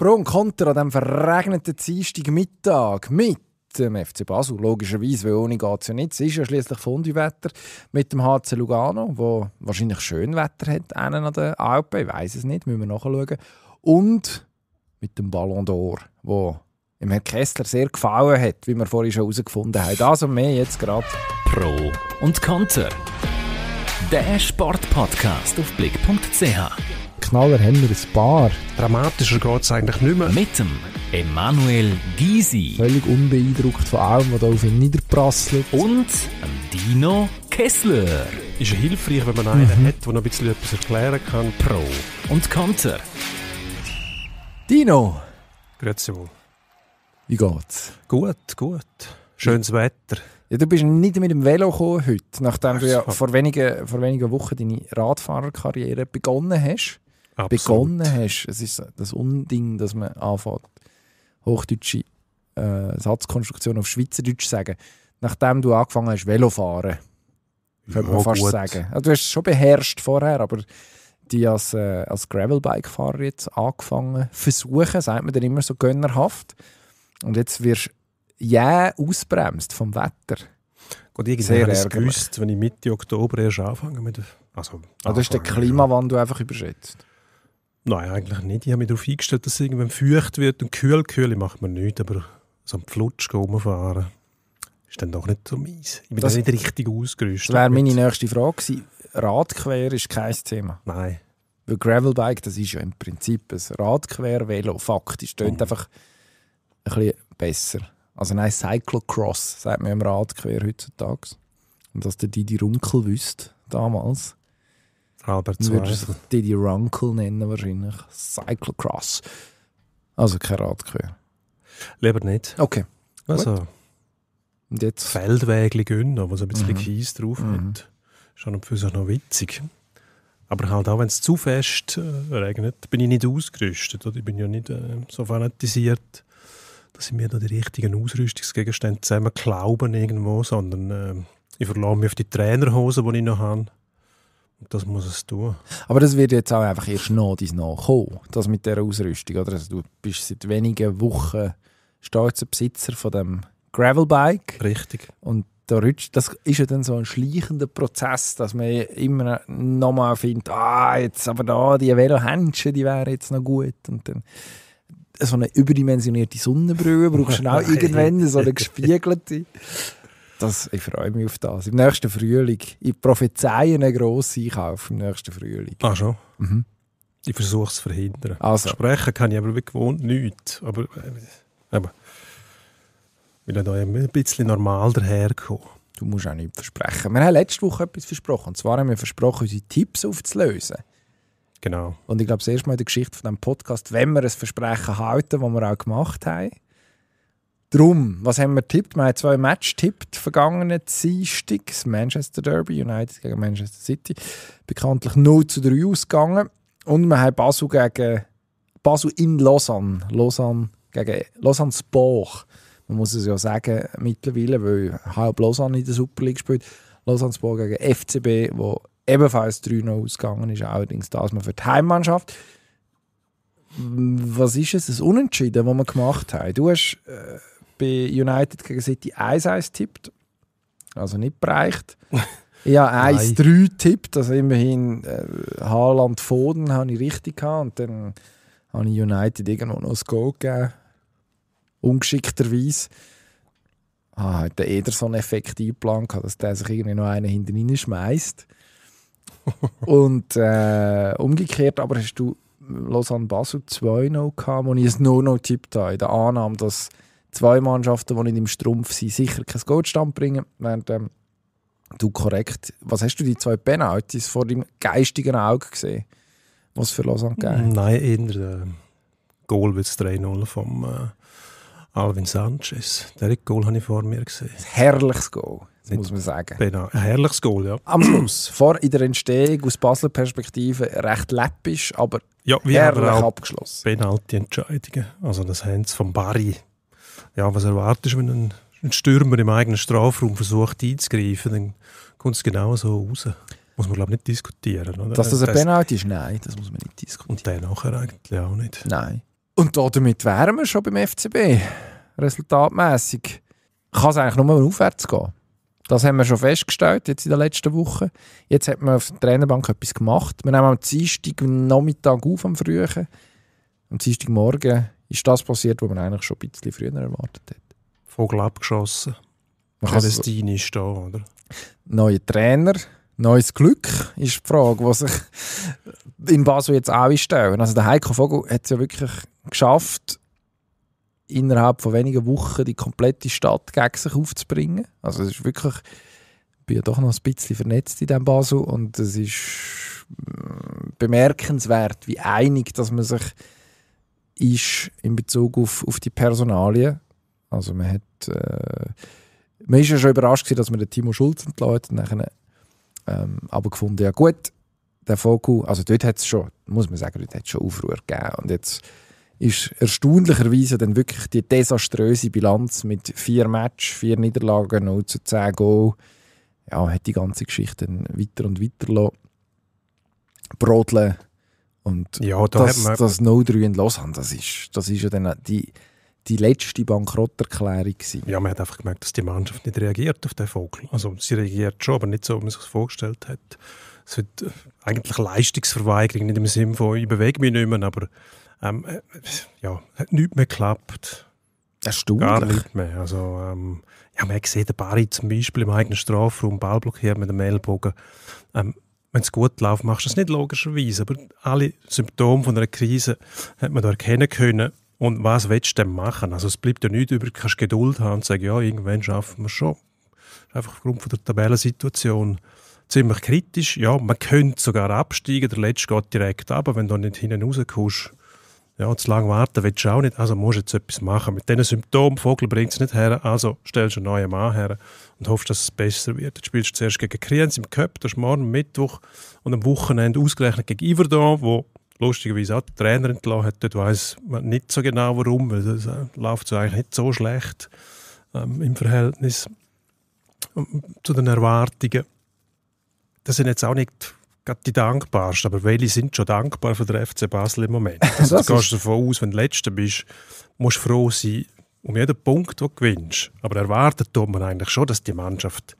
Pro und Contra an diesem verregneten Dienstagmittag mit dem FC Basel, logischerweise, weil ohne geht es ja nicht. Es ist ja schliesslich schließlich wetter mit dem HC Lugano, wo wahrscheinlich schön Wetter hat, einen an der Alpen, ich weiß es nicht, müssen wir nachschauen. Und mit dem Ballon d'Or, wo im Herrn Kessler sehr gefallen hat, wie wir vorhin schon herausgefunden haben. Das also und mehr jetzt gerade. Pro und Konter. Der Sportpodcast auf blick.ch. Knaller haben wir ein paar. Dramatischer geht es eigentlich nicht mehr. Mit dem Emanuel Gysi. Völlig unbeeindruckt von allem, was da auf ihn niederprasselt. Und Dino Kessler. Ist ja hilfreich, wenn man einen mhm. hat, der noch ein bisschen etwas erklären kann. Pro und Konter. Dino. Grüezi wohl. Wie geht's? Gut, gut. Schönes Wetter. Ja, du bist nicht mit dem Velo gekommen heute, nachdem du ja vor wenigen, vor wenigen Wochen deine Radfahrerkarriere begonnen hast. Absolut. begonnen hast. Es ist das Unding, dass man anfängt, hochdeutsche äh, Satzkonstruktionen auf Schweizerdeutsch zu sagen. Nachdem du angefangen hast, Velofahren, könnte man fast gut. sagen. Also, du hast es schon beherrscht vorher, aber die als, äh, als Gravelbike-Fahrer jetzt angefangen versuchen, sagt man dann immer so gönnerhaft. Und jetzt wirst du yeah, ausbremst vom Wetter. Gut, irgendwie habe ich gewusst, wenn ich Mitte Oktober erst anfange mit also, also das ist der Klimawandel einfach überschätzt. Nein, eigentlich nicht. Ich habe mich darauf eingestellt, dass es irgendwann feucht wird und kühl. Kühle macht man nicht, aber so am Flutsch rumfahren ist dann doch nicht so mies. Ich bin das, nicht richtig ausgerüstet. Das wäre meine nächste Frage gewesen. Radquer ist kein Thema. Nein. Weil Gravelbike, das ist ja im Prinzip ein Radquer-Velo. Faktisch, oh. tönt mhm. einfach ein bisschen besser. Also nein, Cyclocross sagt man im Radquer heutzutage. Und dass der Didi Runkel wüsste damals. Albert Zweig. Würdest du Didi Runkle nennen wahrscheinlich. Cyclocross. Also kein Radquer. Lieber nicht. Okay. Also, Gut. Und jetzt? Feldwägli gönnen, wo so ein bisschen mhm. Kies drauf mhm. hat. Ist an für sich noch witzig. Aber halt auch, wenn es zu fest äh, regnet, bin ich nicht ausgerüstet. Oder? Ich bin ja nicht äh, so fanatisiert, dass ich mir da die richtigen Ausrüstungsgegenstände zusammen glauben irgendwo, sondern äh, ich verlasse mich auf die Trainerhosen, die ich noch habe. Das muss es tun. Aber das wird jetzt auch einfach erst noch dein nachkommen, das mit dieser Ausrüstung. Oder? Also du bist seit wenigen Wochen stolzer Besitzer von dem Gravelbike. Richtig. Und da rutscht, das ist ja dann so ein schleichender Prozess, dass man immer noch mal findet, ah, jetzt aber da, die Velohändchen, die wären jetzt noch gut. Und dann so eine überdimensionierte Sonnenbrühe brauchst du auch irgendwann, so eine gespiegelte. Das, ich freue mich auf das. Im nächsten Frühling. Ich prophezeie einen grossen Einkauf im nächsten Frühling. Ah, schon? Mhm. Ich versuche es zu verhindern. Also. Sprechen kann ich aber wie gewohnt nicht. Aber äh, eben, ich bin da ein bisschen normal dahergekommen. Du musst auch nicht versprechen. Wir haben letzte Woche etwas versprochen. Und zwar haben wir versprochen, unsere Tipps aufzulösen. Genau. Und ich glaube, das erste Mal in der Geschichte von diesem Podcast, wenn wir ein Versprechen halten, das wir auch gemacht haben, Drum, was haben wir tippt? Wir haben zwei Matches tippt vergangenen Dienstag. Das Manchester Derby, United gegen Manchester City. Bekanntlich 0 zu 3 ausgegangen. Und wir haben Basel gegen Basel in Lausanne. Lausanne gegen Lausanne Sport. Man muss es ja sagen mittlerweile, weil halb Lausanne in der Super League spielt. Lausanne Sport gegen FCB, wo ebenfalls 3-0 ausgegangen ist. Allerdings das man für die Heimmannschaft was ist es, das Unentschieden, das wir gemacht haben? Du hast äh, bei United gegen City 1-1 tippt. Also nicht bereicht. Ja, 1-3 tippt. Also immerhin äh, Haaland Foden habe ich richtig gehabt. Und dann habe ich United irgendwo noch das Goal gegeben. Ungeschickterweise. Ah, hat der Ederson-Effekt eingeplant, dass der sich irgendwie noch einen hinten rein schmeißt. und äh, umgekehrt, aber hast du Lausanne Basel 2-0 gehabt, wo ich es No-No tippt habe, in der Annahme, dass zwei Mannschaften, die nicht im Strumpf sind, sicher kein Goldstand bringen, während ähm, du korrekt. Was hast du die zwei Penalties vor deinem geistigen Auge gesehen? Was für Lausanne gegeben Nein, eher der äh, Goal wird 3-0 vom äh, Alvin Sanchez. Der Goal habe ich vor mir gesehen. Ein herrliches Goal. Das muss man sagen. Genau, ein herrliches Goal, ja. Am Schluss, vor in der Entstehung aus Basler Perspektive recht läppisch, aber ja, herrlich abgeschlossen. Penalty-Entscheidungen, also das haben sie von Barry, ja, was erwartest du, wenn ein, ein Stürmer im eigenen Strafraum versucht einzugreifen, dann kommt es genau so raus. Muss man, glaube ich, nicht diskutieren. Oder? Dass das ein Penalty ist? Nein, das muss man nicht diskutieren. Und den nachher eigentlich auch nicht. Nein. Und damit wären wir schon beim FCB. Resultatmäßig kann es eigentlich nur mal aufwärts gehen. Das haben wir schon festgestellt, jetzt in der letzten Woche. Jetzt hat man auf der Trainerbank etwas gemacht. Wir nehmen am Dienstag Nachmittag auf, am frühen. Am Dienstagmorgen ist das passiert, was man eigentlich schon ein bisschen früher erwartet hat. Vogel abgeschossen. Man Palästinisch da, oder? Neuer Trainer, neues Glück ist die Frage, die sich in Basel jetzt auch stellen. Also der Heiko Vogel hat es ja wirklich geschafft, innerhalb von wenigen Wochen die komplette Stadt gegen sich aufzubringen. Also es ist wirklich, ich bin ja doch noch ein bisschen vernetzt in diesem Basel und es ist äh, bemerkenswert, wie einig, dass man sich ist in Bezug auf, auf die Personalien. Also man hat... Äh, man ist ja schon überrascht, gewesen, dass man den Timo Schulz entlädt. hat. ähm, aber gefunden, ja gut, der Fokus, also dort hat es schon, muss man sagen, dort hat schon Aufruhr gegeben. Und jetzt ist erstaunlicherweise dann wirklich die desaströse Bilanz mit vier Matches, vier Niederlagen, 0 zu 10 Goal, ja, hat die ganze Geschichte dann weiter und weiter lassen. brodeln. Und ja, da dass, man... dass No 3 in Lausanne, das ist, das ist ja dann die, die letzte Bankrotterklärung. Gewesen. Ja, man hat einfach gemerkt, dass die Mannschaft nicht reagiert auf den Vogel. Also sie reagiert schon, aber nicht so, wie man sich das vorgestellt hat. Es wird äh, eigentlich Leistungsverweigerung, nicht im Sinne von «ich bewege mich nicht mehr», aber ähm, äh, ja, hat nichts mehr geklappt. Erstaunlich. Gar nicht mehr. Also, ähm, ja, man sieht den Barry zum Beispiel im eigenen Strafraum, Ball blockiert mit dem Mailbogen. Ähm, wenn es gut läuft, machst du es nicht logischerweise, aber alle Symptome von einer Krise hat man da erkennen können. Und was willst du denn machen? Also es bleibt ja nichts über, du kannst Geduld haben und sagen, ja, irgendwann schaffen wir es schon. Ist Einfach aufgrund von der Tabellensituation ziemlich kritisch. Ja, man könnte sogar absteigen, der Letzte geht direkt ab, aber wenn du nicht hinten rauskommst, ja, zu lange warten willst du auch nicht, also musst du jetzt etwas machen. Mit diesen Symptomen, Vogel bringt es nicht her, also stellst du einen neuen Mann her und hoffst, dass es besser wird. Jetzt spielst du zuerst gegen Kriens im Cup, das ist morgen Mittwoch und am Wochenende ausgerechnet gegen Iverdon, wo lustigerweise auch der Trainer entlassen hat. Dort weiss man nicht so genau, warum, weil das äh, läuft so eigentlich nicht so schlecht ähm, im Verhältnis ähm, zu den Erwartungen. Das sind jetzt auch nicht gerade die dankbarsten, aber welche sind schon dankbar für den FC Basel im Moment? Also, du gehst davon aus, wenn du Letzter bist, musst du froh sein um jeden Punkt, den du gewinnst. Aber erwartet tut man eigentlich schon, dass die Mannschaft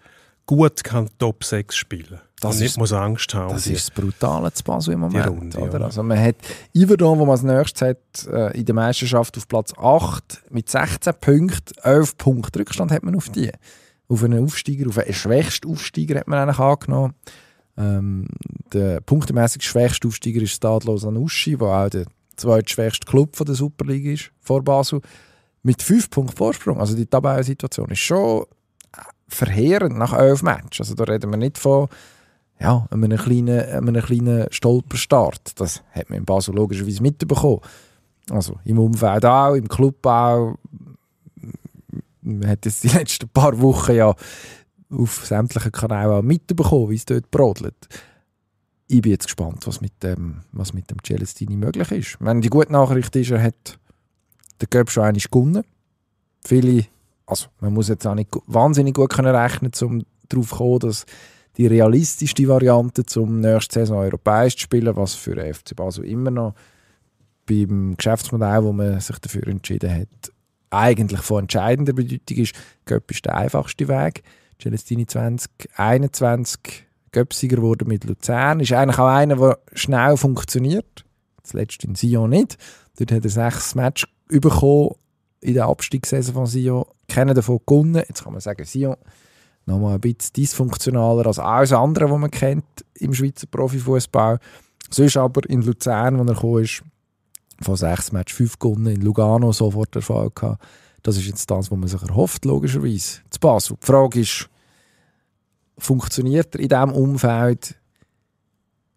gut kann Top 6 spielen das und nicht ist, muss Angst haben. Das die, ist das Brutale zu Basel im Moment. Runde, oder? Ja. Also man hat Iverdon, wo man als nächstes hat, äh, in der Meisterschaft auf Platz 8 mit 16 Punkten, 11 Punkte Rückstand hat man auf die. Auf einen Aufsteiger, auf einen schwächsten Aufsteiger hat man eigentlich angenommen. Ähm, der punktemäßig schwächste Aufsteiger ist Stadlos Anuschi, der auch der zweitschwächste Club von der Superliga ist, vor Basel. Mit 5 Punkten Vorsprung. Also die Tabellensituation ist schon äh, verheerend nach 11 Matches. Also da reden wir nicht von ja, einem kleinen, einem kleinen Stolperstart. Das hat man in Basel logischerweise mitbekommen. Also im Umfeld auch, im Club auch. Man hat jetzt die letzten paar Wochen ja auf sämtlichen Kanälen mitbekommen, wie es dort brodelt. Ich bin jetzt gespannt, was mit dem, was mit dem Celestini möglich ist. Wenn die gute Nachricht ist, er hat den Cup schon einmal gewonnen. Viele, also man muss jetzt auch nicht wahnsinnig gut können rechnen, um darauf zu kommen, dass die realistischste Variante zum nächsten Saison europäisch zu spielen, was für den FC Basel immer noch beim Geschäftsmodell, wo man sich dafür entschieden hat, eigentlich von entscheidender Bedeutung ist. Göpp ist der einfachste Weg. Celestini 2021 Göpsiger wurde mit Luzern. Ist eigentlich auch einer, der schnell funktioniert. Zuletzt in Sion nicht. Dort hat er sechs Matches bekommen in der Abstiegssaison von Sion. Keiner davon gewonnen. Jetzt kann man sagen, Sion nochmal ein bisschen dysfunktionaler als alles andere, was man kennt im Schweizer Profifußball. Sonst aber in Luzern, wo er gekommen ist, von sechs Matches fünf gewonnen. In Lugano sofort Erfolg gehabt. Das ist jetzt das, was man sich erhofft, logischerweise. Zu Basel. Die Frage ist, funktioniert er in diesem Umfeld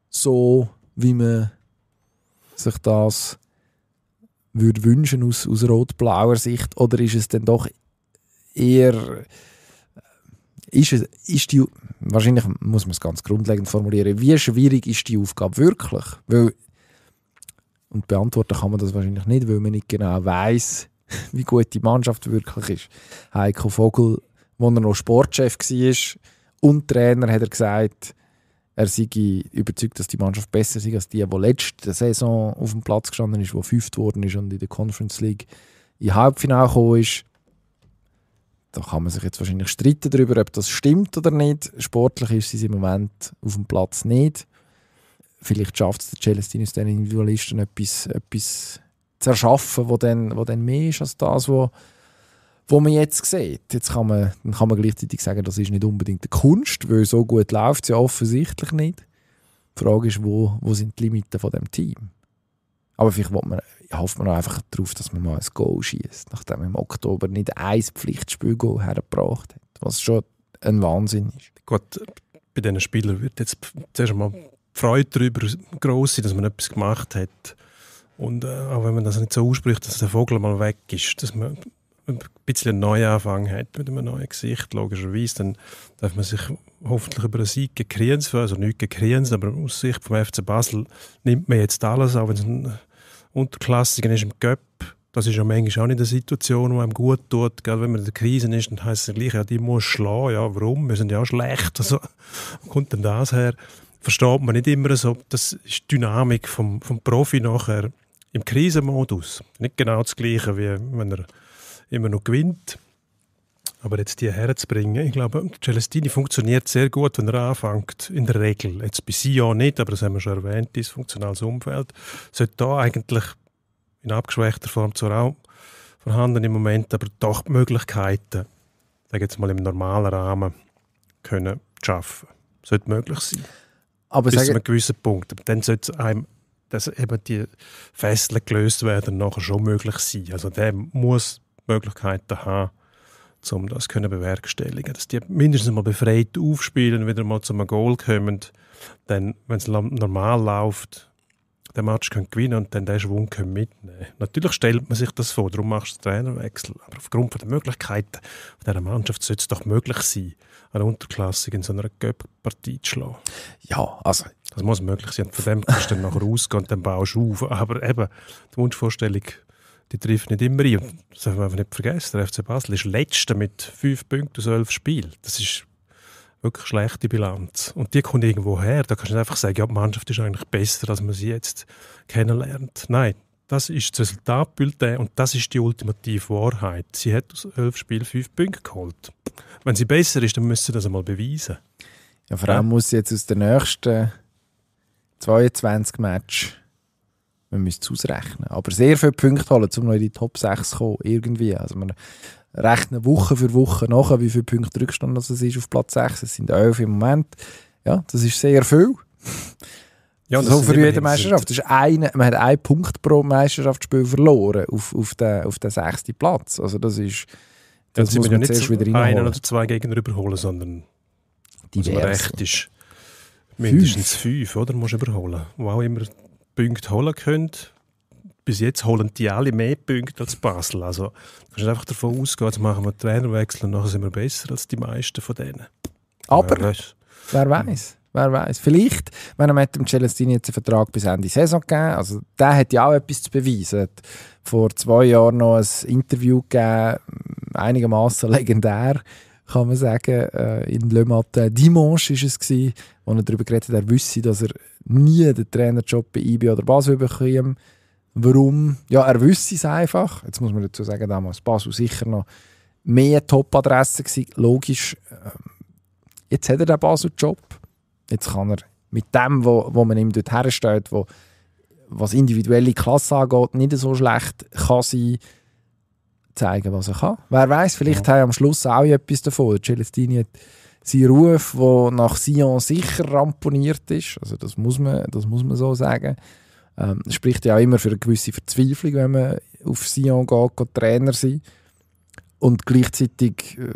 so, wie man sich das würde wünschen aus, aus rot-blauer Sicht? Oder ist es denn doch eher. Ist, es, ist die, wahrscheinlich muss man es ganz grundlegend formulieren. Wie schwierig ist die Aufgabe wirklich? Weil, und beantworten kann man das wahrscheinlich nicht, weil man nicht genau weiß, wie gut die Mannschaft wirklich ist. Heiko Vogel, als er noch Sportchef war und Trainer, hat er gesagt, er sei überzeugt, dass die Mannschaft besser sei als die, die letzte Saison auf dem Platz gestanden ist, wo fünft worden ist und in der Conference League im Halbfinale gekommen ist. Da kann man sich jetzt wahrscheinlich streiten darüber, ob das stimmt oder nicht. Sportlich ist es im Moment auf dem Platz nicht. Vielleicht schafft es der Celestinis den Individualisten etwas, etwas zu erschaffen, wo dann, wo dann mehr ist als das, wo, wo man jetzt sieht. Jetzt kann man, dann kann man gleichzeitig sagen, das ist nicht unbedingt eine Kunst, weil so gut läuft es ja offensichtlich nicht. Die Frage ist, wo, wo sind die Limiten von dem Team? Aber vielleicht man, hofft man einfach darauf, dass man mal ein Goal schießt, nachdem man im Oktober nicht ein Pflichtspiel hergebracht hat, was schon ein Wahnsinn ist. Gut, bei diesen Spielern wird jetzt zuerst mal Freude darüber groß sein, dass man etwas gemacht hat. Und äh, auch wenn man das nicht so ausspricht, dass der Vogel mal weg ist, dass man ein bisschen einen Neuanfang hat mit einem neuen Gesicht, logischerweise, dann darf man sich hoffentlich über einen Sieg gekrienzt, also nicht gekrienzt, aber aus Sicht vom FC Basel nimmt man jetzt alles, auch wenn es ein Unterklassiker ist im Göpp, das ist ja manchmal auch nicht eine Situation, die einem gut tut. Gerade wenn man in der Krise ist, dann heisst es gleich, ja, die muss schlagen. Ja, warum? Wir sind ja auch schlecht. Also, wo kommt denn das her? versteht man nicht immer so. Das ist die Dynamik vom, vom Profi nachher im Krisenmodus. Nicht genau das Gleiche, wie wenn er immer noch gewinnt. Aber jetzt die herzubringen, ich glaube, Celestini funktioniert sehr gut, wenn er anfängt, in der Regel. Jetzt bei sie Sion nicht, aber das haben wir schon erwähnt, funktionales Umfeld. Sollte da eigentlich in abgeschwächter Form zwar auch vorhanden im Moment, aber doch die Möglichkeiten, sage jetzt mal im normalen Rahmen, können schaffen. Sollte möglich sein. Aber bis zu einem gewissen Punkt. Aber dann sollte einem dass eben die Fesseln gelöst werden, nachher schon möglich sein. Also der muss Möglichkeiten haben, um das können bewerkstelligen. Dass die mindestens mal befreit aufspielen, wieder mal zu einem Goal kommen, dann, wenn es normal läuft, den Match können gewinnen und dann den Schwung können mitnehmen. Natürlich stellt man sich das vor, darum machst du den Trainerwechsel. Aber aufgrund der Möglichkeiten dieser Mannschaft sollte es doch möglich sein, einen Unterklassiker in so einer Göpp-Partie zu schlagen. Ja, also... Das muss möglich sein. Von dem kannst du dann nachher rausgehen und dann baust du auf. Aber eben, die Wunschvorstellung, die trifft nicht immer ein. Und das darf man einfach nicht vergessen. Der FC Basel ist Letzter mit fünf Punkten aus elf Spielen. Das ist wirklich schlechte Bilanz. Und die kommt irgendwo her. Da kannst du nicht einfach sagen, ja, die Mannschaft ist eigentlich besser, als man sie jetzt kennenlernt. Nein, das ist das Resultatbild und das ist die ultimative Wahrheit. Sie hat aus elf Spielen fünf Punkte geholt wenn sie besser ist, dann müssen sie das einmal beweisen. Ja, vor allem ja. muss sie jetzt aus den nächsten 22 Match man müsste es ausrechnen, aber sehr viele Punkte holen, um noch in die Top 6 zu kommen, irgendwie. Also man rechnet Woche für Woche nach, wie viele Punkte Rückstand das ist auf Platz 6. Es sind 11 im Moment. Ja, das ist sehr viel. Ja, so für jede Meisterschaft. Das ist eine, man hat einen Punkt pro Meisterschaftsspiel verloren auf, auf, den, auf sechsten Platz. Also das ist dann das muss man ja nicht wieder einen reinholen. oder zwei Gegner überholen, sondern Diverse. recht ist. Mindestens fünf, fünf oder? Musst du überholen. Wo auch immer Punkte holen könnt. Bis jetzt holen die alle mehr Punkte als Basel. Also du kannst einfach davon ausgehen, jetzt machen wir einen Trainerwechsel und nachher sind wir besser als die meisten von denen. Aber wer weiß. Wer weiß. Wer weiß. Vielleicht, wenn er mit dem Celestini jetzt einen Vertrag bis Ende Saison gegeben also der hat ja auch etwas zu beweisen. Er hat Vor zwei Jahren noch ein Interview gegeben einigermaßen legendär, kann man sagen. Äh, in Le Matin Dimanche war es, gewesen, wo er darüber geredet hat, er wüsste, dass er nie den Trainerjob bei IB oder Basel bekommt. Warum? Ja, er wüsste es einfach. Jetzt muss man dazu sagen, damals Basel sicher noch mehr Top-Adresse gewesen. Logisch, ähm, jetzt hat er den Basel-Job. Jetzt kann er mit dem, wo, wo man ihm dort herstellt, wo, was individuelle Klasse angeht, nicht so schlecht kann sein kann zeigen, was er kann. Wer weiß, vielleicht ja. haben am Schluss auch etwas davon. Celestini hat seinen Ruf, der nach Sion sicher ramponiert ist. Also das muss man, das muss man so sagen. Ähm, spricht ja auch immer für eine gewisse Verzweiflung, wenn man auf Sion geht, geht Trainer sein. Und gleichzeitig, äh,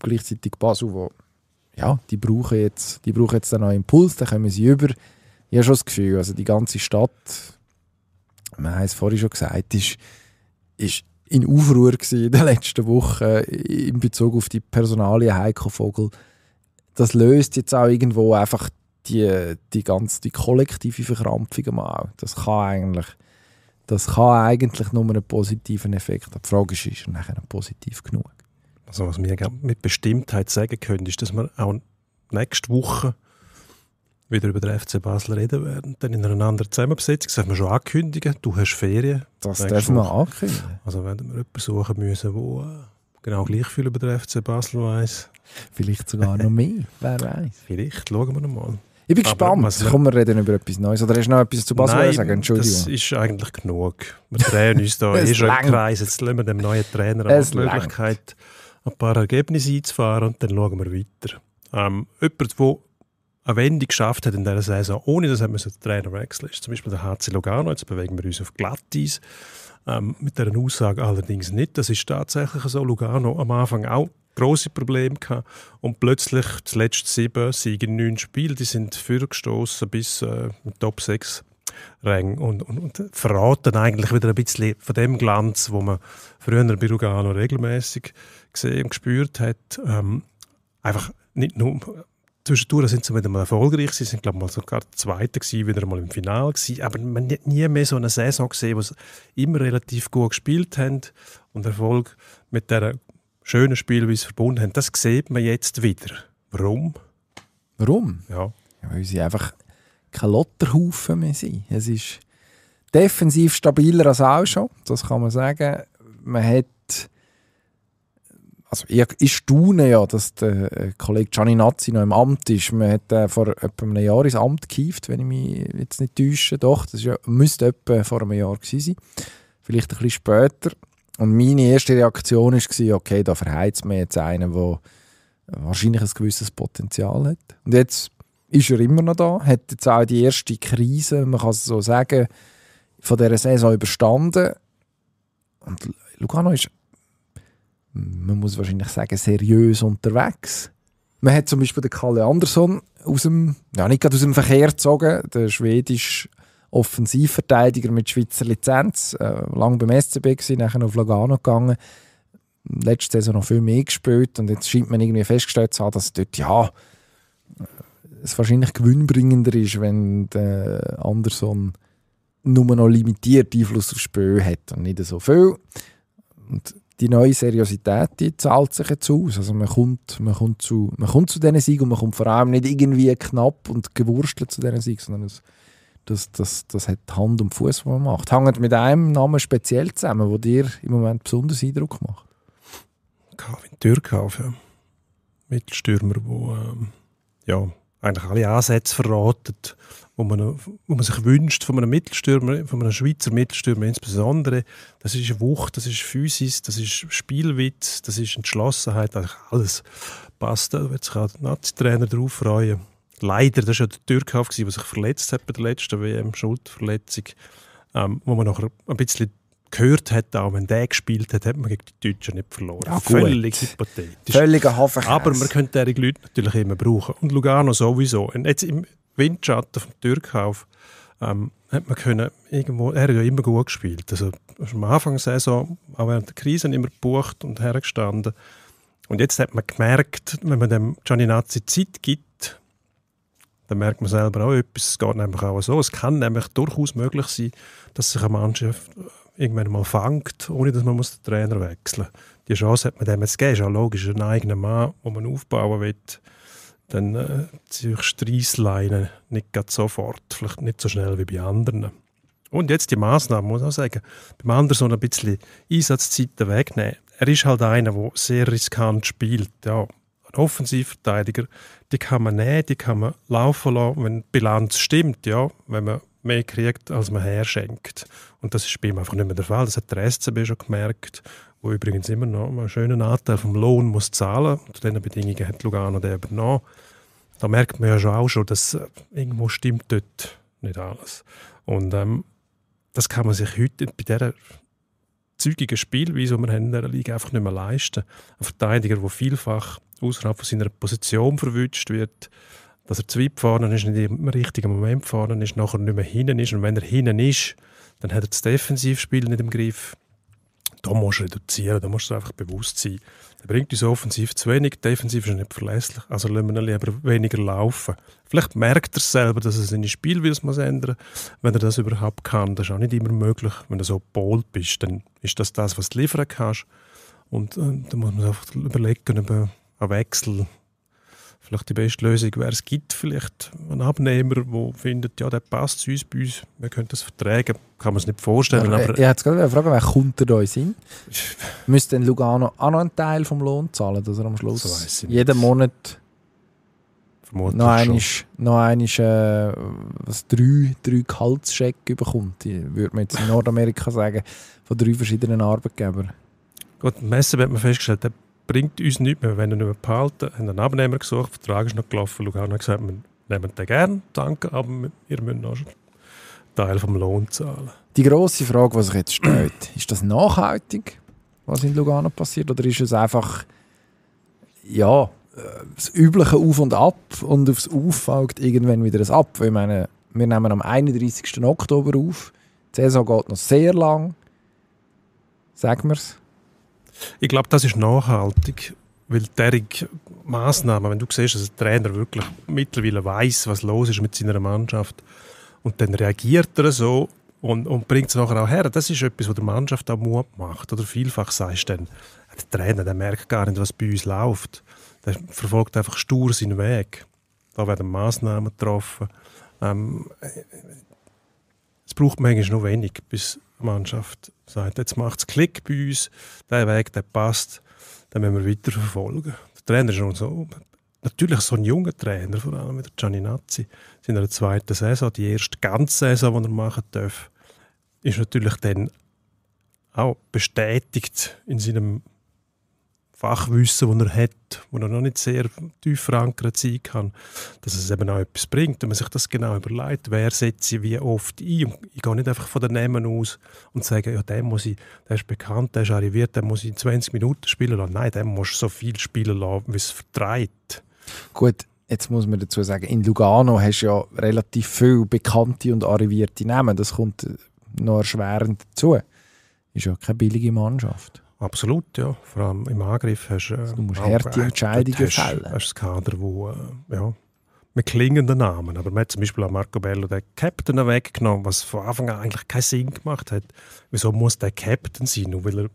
gleichzeitig Basel, wo, ja, die brauchen jetzt, die brauchen jetzt einen neuen Impuls, dann kommen sie über. Ich habe schon das Gefühl, also die ganze Stadt, man hat es vorhin schon gesagt, ist, ist in Aufruhr in den letzten Wochen in Bezug auf die Personalie Heiko Vogel. Das löst jetzt auch irgendwo einfach die, die ganze die kollektive Verkrampfung mal. Das kann eigentlich, das kann eigentlich nur einen positiven Effekt haben. Die Frage ist, ist er nachher positiv genug? Also was wir mit Bestimmtheit sagen können, ist, dass wir auch nächste Woche wieder über den FC Basel reden werden, dann in einer anderen Zusammenbesetzung. Das haben wir schon angekündigt. Du hast Ferien. Das darf man ankündigen. Also werden wir jemanden suchen müssen, der äh, genau gleich viel über den FC Basel weiß. Vielleicht sogar noch mehr, wer weiß. Vielleicht, schauen wir noch mal. Ich bin Aber gespannt. Was Komm, wir reden über etwas Neues. Oder hast du noch etwas zu Basel Nein, sagen? Entschuldigung. Das ist eigentlich genug. Wir drehen uns da eh schon im Kreis. Jetzt lassen wir dem neuen Trainer die Möglichkeit, ein paar Ergebnisse einzufahren und dann schauen wir weiter. Ähm, jemand, der eine Wende geschafft hat in dieser Saison, ohne dass man den Trainer wechseln musste. Zum Beispiel der HC Lugano, jetzt bewegen wir uns auf Glattis. Ähm, mit dieser Aussage allerdings nicht. Das ist tatsächlich so. Lugano am Anfang auch große Probleme gehabt und plötzlich die letzten sieben Siege in neun Spielen, die sind vorgestossen bis äh, Top 6 Rang und, und, und, verraten eigentlich wieder ein bisschen von dem Glanz, wo man früher bei Lugano regelmäßig gesehen und gespürt hat. Ähm, einfach nicht nur Zwischendurch sind sie wieder mal erfolgreich. Sie sind, glaube ich, mal sogar Zweiter gewesen, wieder mal im Finale gewesen. Aber man hat nie mehr so eine Saison gesehen, wo sie immer relativ gut gespielt haben und Erfolg mit dieser schönen Spielweise verbunden haben. Das sieht man jetzt wieder. Warum? Warum? Ja. ja weil sie einfach kein Lotterhaufen mehr sind. Es ist defensiv stabiler als auch schon, das kann man sagen. Man hat also ich, ich staune ja, dass der äh, Kollege Gianni Nazzi noch im Amt ist. Man hat äh, vor etwa einem Jahr ins Amt gehievt, wenn ich mich jetzt nicht täusche. Doch, das ja, müsste etwa vor einem Jahr gewesen sein. Vielleicht ein bisschen später. Und meine erste Reaktion war, okay, da verheizt man jetzt einen, der wahrscheinlich ein gewisses Potenzial hat. Und jetzt ist er immer noch da, hat jetzt auch die erste Krise, man kann es so sagen, von dieser Saison überstanden. Und Lugano ist man muss wahrscheinlich sagen, seriös unterwegs. Man hat zum Beispiel den Kalle Andersson aus dem, ja nicht gerade aus dem Verkehr gezogen, der schwedische Offensivverteidiger mit Schweizer Lizenz, äh, lange beim SCB gewesen, nachher auf Lugano gegangen, letzte Saison noch viel mehr gespielt und jetzt scheint man irgendwie festgestellt zu haben, dass dort, ja, äh, es wahrscheinlich gewinnbringender ist, wenn der Andersson nur noch limitiert Einfluss aufs Spiel hat und nicht so viel. Und die neue Seriosität, die zahlt sich jetzt aus. Also man kommt, man kommt, zu, man kommt zu diesen Siegen und man kommt vor allem nicht irgendwie knapp und gewurstelt zu diesen Siegen, sondern es, das, das, das hat Hand und Fuß, was man macht. Hängt mit einem Namen speziell zusammen, der dir im Moment besonders Eindruck macht? Calvin Türkauf, ja. Mittelstürmer, wo ähm, ja, eigentlich alle Ansätze verraten, wo man, wo man sich wünscht von einem Mittelstürmer, von einem Schweizer Mittelstürmer insbesondere. Das ist Wucht, das ist Physis, das ist Spielwitz, das ist Entschlossenheit, eigentlich alles passt. Da wird sich auch der Nazi-Trainer darauf freuen. Leider, das war ja der Türkhaft, der sich verletzt hat bei der letzten WM, Schuldverletzung, ähm, wo man nachher ein bisschen gehört hat, auch wenn der gespielt hat, hat man gegen die Deutschen nicht verloren. Ja, Völlig hypothetisch. Völliger Hafenkäse. Aber man könnte diese Leute natürlich immer brauchen. Und Lugano sowieso. Und jetzt im Windschatten vom Türkauf ähm, hat man können irgendwo, er hat ja immer gut gespielt. Also am Anfang der Saison, auch während der Krise, immer gebucht und hergestanden. Und jetzt hat man gemerkt, wenn man dem Gianni Nazi Zeit gibt, dann merkt man selber auch etwas. Es geht nämlich auch so. Es kann nämlich durchaus möglich sein, dass sich eine Mannschaft irgendwann mal fängt, ohne dass man muss den Trainer wechseln muss. Die Chance hat man dem jetzt gegeben. Ist auch logisch, einen eigenen Mann, den man aufbauen will, dann äh, ziehst du Reissleine nicht ganz sofort, vielleicht nicht so schnell wie bei anderen. Und jetzt die Maßnahmen, muss ich auch sagen. Beim anderen so ein bisschen Einsatzzeiten wegnehmen. Er ist halt einer, der sehr riskant spielt. Ja, ein Offensivverteidiger, die kann man nehmen, die kann man laufen lassen, wenn die Bilanz stimmt, ja, wenn man mehr kriegt, als man herschenkt. Und das ist bei ihm einfach nicht mehr der Fall. Das hat der SCB schon gemerkt, wo übrigens immer noch einen schönen Anteil vom Lohn muss zahlen muss. Unter diesen Bedingungen hat Lugano den noch. Da merkt man ja schon auch schon, dass äh, irgendwo stimmt dort nicht alles. Und ähm, das kann man sich heute bei dieser zügigen Spielweise, die wir in der Liga, einfach nicht mehr leisten. Ein Verteidiger, der vielfach außerhalb von seiner Position verwünscht wird, dass er zu weit vorne ist, nicht im richtigen Moment vorne ist, nachher nicht mehr hinten ist. Und wenn er hinten ist, dann hat er das Defensivspiel nicht im Griff. Da musst du reduzieren, da musst du einfach bewusst sein. Er bringt uns offensiv zu wenig, defensiv ist nicht verlässlich, also lassen wir ihn lieber weniger laufen. Vielleicht merkt er selber, dass er seine Spielwills muss ändern wenn er das überhaupt kann. Das ist auch nicht immer möglich. Wenn du so bold bist, dann ist das das, was du liefern kannst. Und äh, da muss man einfach überlegen, ob ein Wechsel vielleicht die beste Lösung wäre. Es gibt vielleicht einen Abnehmer, der findet, ja, der passt zu uns, bei uns, wir können das vertragen. Kann man es nicht vorstellen. Ja, aber, ich hätte gerade eine Frage, wer kommt da uns hin? Müsste denn Lugano auch noch einen Teil vom Lohn zahlen, dass er am Schluss jeden Monat Vermutlich noch einmal, noch einmal äh, was, drei, drei Gehaltscheck bekommt, würde man jetzt in Nordamerika sagen, von drei verschiedenen Arbeitgebern. Gut, Messen hat man festgestellt, der bringt uns nichts mehr. Wenn ihr nicht mehr behalten, haben einen Abnehmer gesucht, der Vertrag ist noch gelaufen. Lugano hat gesagt, wir nehmen den gerne, danke, aber ihr müsst noch einen Teil vom Lohn zahlen. Die grosse Frage, die sich jetzt stellt, ist das nachhaltig, was in Lugano passiert, oder ist es einfach, ja, äh, das übliche Auf und Ab und aufs Auf folgt irgendwann wieder ein Ab. Ich meine, wir nehmen am 31. Oktober auf, die Saison geht noch sehr lang. Sagen wir es. Ich glaube, das ist nachhaltig, weil derig Maßnahmen, wenn du siehst, dass ein Trainer wirklich mittlerweile weiß, was los ist mit seiner Mannschaft und dann reagiert er so und, und bringt es nachher auch her. Das ist etwas, was der Mannschaft auch Mut macht. Oder vielfach sagst du dann, der Trainer der merkt gar nicht, was bei uns läuft. Der verfolgt einfach stur seinen Weg. Da werden Massnahmen getroffen. Ähm, es braucht manchmal noch wenig, bis Mannschaft sagt, jetzt macht es Klick bei uns, der Weg, der passt, dann müssen wir weiterverfolgen. Der Trainer ist schon so, natürlich so ein junger Trainer, vor allem mit Gianni Nazzi, in der zweiten Saison, die erste ganze Saison, die er machen darf, ist natürlich dann auch bestätigt in seinem Fachwissen, das er hat, wo er noch nicht sehr tief verankert sein kann, dass es eben auch etwas bringt. Wenn man sich das genau überlegt, wer setze ich wie oft ein. Ich gehe nicht einfach von den Namen aus und sage, ja, den muss ich, der ist bekannt, der ist arriviert, den muss ich in 20 Minuten spielen lassen. Nein, den muss so viel spielen lassen, wie es vertreibt. Gut, jetzt muss man dazu sagen, in Lugano hast du ja relativ viele bekannte und arrivierte Namen. Das kommt noch erschwerend dazu. Ist ja keine billige Mannschaft. Absolut, ja. Vor allem im Angriff hast äh, also du musst harte äh, Entscheidungen fällen. Hast, hast das Kader, wo äh, ja, mit klingenden Namen, aber man hat zum Beispiel auch Marco Bello den Captain weggenommen, was von Anfang an eigentlich keinen Sinn gemacht hat. Wieso muss der Captain sein, nur weil er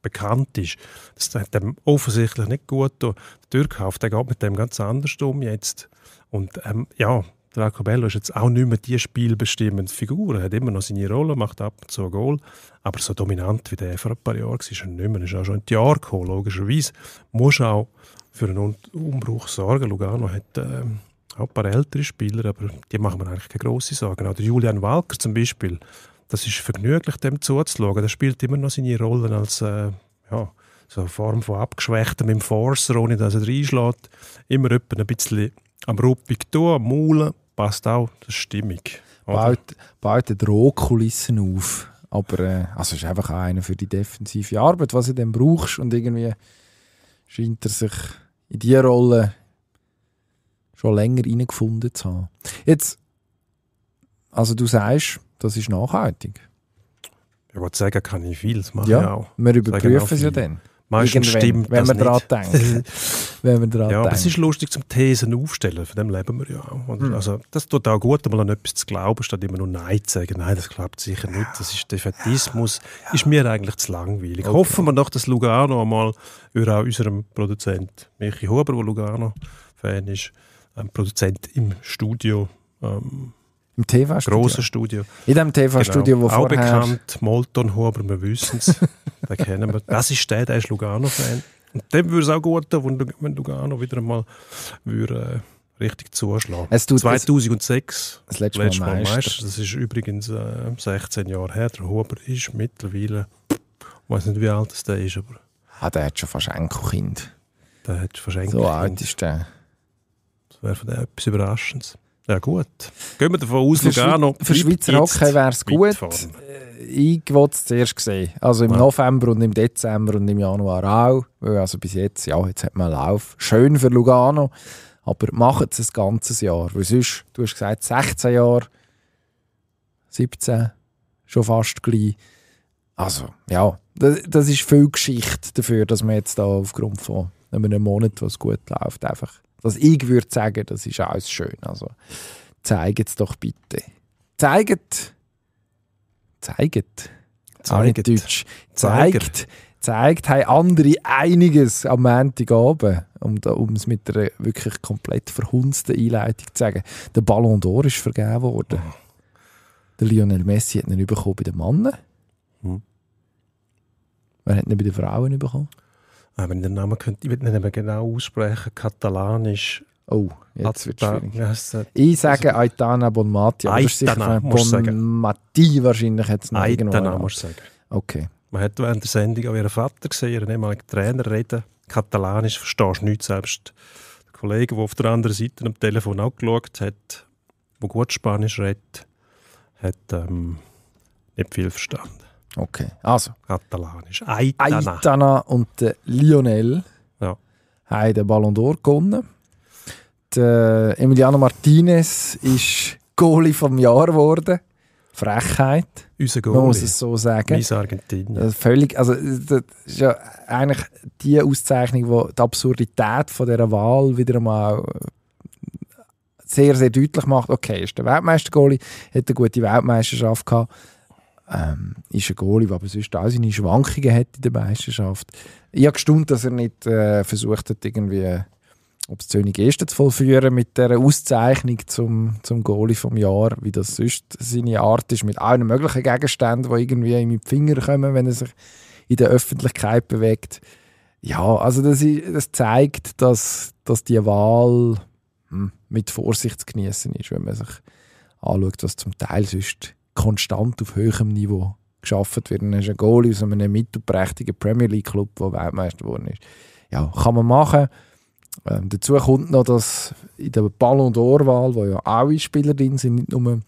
bekannt ist? Das hat dem offensichtlich nicht gut getan. Der Türkauf, der geht mit dem ganz anders um jetzt. Und ähm, ja, Draco Bello ist jetzt auch nicht mehr die spielbestimmende Figur. Er hat immer noch seine Rolle, macht ab und zu ein Goal. Aber so dominant wie der vor ein paar Jahren war, ist er nicht mehr. Er ist auch schon in die Jahre gekommen, logischerweise. Muss auch für einen Umbruch sorgen. Lugano hat äh, auch ein paar ältere Spieler, aber die machen mir eigentlich keine grosse Sorgen. Auch der Julian Walker zum Beispiel, das ist vergnüglich, dem zuzuschauen. Der spielt immer noch seine Rollen als... Äh, ja, so eine Form von abgeschwächtem Forcer, ohne dass er reinschlägt. Immer ein bisschen am ruppig tun, am maulen, passt auch, das ist stimmig. Baut, baut eine Drohkulisse auf. Aber äh, also ist einfach auch einer für die defensive Arbeit, was du dann brauchst. Und irgendwie scheint er sich in diese Rolle schon länger reingefunden zu haben. Jetzt, also du sagst, das ist nachhaltig. Ich würde sagen, kann ich viel, das mache ja, ich auch. Wir überprüfen es ja dann. Meistens stimmt wenn man daran denkt. wenn man dran ja, denkt. aber es ist lustig zum Thesen aufzustellen. von dem leben wir ja auch. Mhm. Also, das tut auch gut, mal an etwas zu glauben, statt immer nur Nein zu sagen. Nein, das glaubt sicher nicht. Das ist Defetismus. Ja. Ja. Ist mir eigentlich zu langweilig. Okay. Hoffen wir doch, dass Lugano einmal über auch unserem Produzent Michi Huber, der Lugano-Fan ist, ein Produzent im Studio ähm, im TV-Studio. Grosses Studio. In dem TV-Studio, genau. wo Auch vorher... bekannt, Molton Huber, wir wissen es. den kennen wir. Das ist der, der ist Lugano-Fan. Und dem würde es auch gut tun, wenn Lugano wieder einmal würde, äh, richtig zuschlagen. würde. 2006, das, das letzte Mal, letzte mal Meister. Meister. Das ist übrigens äh, 16 Jahre her. Der Huber ist mittlerweile, ich weiß nicht, wie alt das der ist, aber... Ah, der hat schon fast Kind. Der hat schon fast Enkelkind. So alt ist der. Das wäre von dem etwas Überraschendes. Ja gut. Gehen wir davon aus, Lugano Für Schweizer Hockey wäre es gut. Ich wollte es zuerst sehen. Also im ja. November und im Dezember und im Januar auch. Also bis jetzt, ja, jetzt hat man einen Lauf. Schön für Lugano. Aber machen sie es ein ganzes Jahr. Weil sonst, du hast gesagt, 16 Jahre, 17, schon fast gleich. Also, ja, das, das ist viel Geschichte dafür, dass man jetzt da aufgrund von einem Monat, was gut läuft, einfach was ich würde sagen, das ist alles schön. Also zeigt es doch bitte. Zeigt. Zeigt. Zeigt. Deutsch. Zeigt. Zeigt, haben andere einiges am Montagabend, um, um es mit einer wirklich komplett verhunzten Einleitung zu sagen. Der Ballon d'Or ist vergeben worden. Oh. Der Lionel Messi hat ihn bekommen bei den Männern. Hm. Wer hat ihn bei den Frauen bekommen? wenn ich den Namen könnte, ich würde nicht mehr genau aussprechen, katalanisch. Oh, jetzt wird es schwierig. ich sage also- Aitana Bonmati. Aitana, musst Mati wahrscheinlich hat es noch Aitana, musst du sagen. Okay. Man hat während der Sendung auch ihren Vater gesehen, ihren ehemaligen Trainer reden. Katalanisch verstehst du nicht, Selbst der Kollege, der auf der anderen Seite am Telefon auch geschaut hat, der gut Spanisch redet, hat ähm, nicht viel verstanden. Okay, also. Katalanisch. Aitana. Aitana und der äh, Lionel ja. haben den Ballon d'Or gewonnen. Der äh, Emiliano Martinez ist Goalie vom Jahr geworden. Frechheit. Unser Goalie. Man muss es so sagen. Unser Argentinien. Äh, völlig, also das ist ja eigentlich die Auszeichnung, die die Absurdität von dieser Wahl wieder einmal sehr, sehr deutlich macht. Okay, ist der Weltmeister-Goalie, hat eine gute Weltmeisterschaft gehabt ähm, ist ein Goalie, der aber sonst auch seine Schwankungen hat in der Meisterschaft. Ich habe gestimmt, dass er nicht äh, versucht hat, irgendwie obszöne Gesten zu vollführen mit der Auszeichnung zum, zum Goalie vom Jahr, wie das sonst seine Art ist, mit allen möglichen Gegenständen, die irgendwie in die Finger kommen, wenn er sich in der Öffentlichkeit bewegt. Ja, also das, ist, das zeigt, dass, dass die Wahl hm, mit Vorsicht zu genießen ist, wenn man sich anschaut, was zum Teil sonst konstant auf höherem Niveau geschafft wird. Dann ist ein Goal aus einem mittelprächtigen Premier League Club, der Weltmeister geworden ist. Ja, kann man machen. Ähm, dazu kommt noch, dass in der Ballon d'Or-Wahl, wo ja alle Spieler drin sind, nicht nur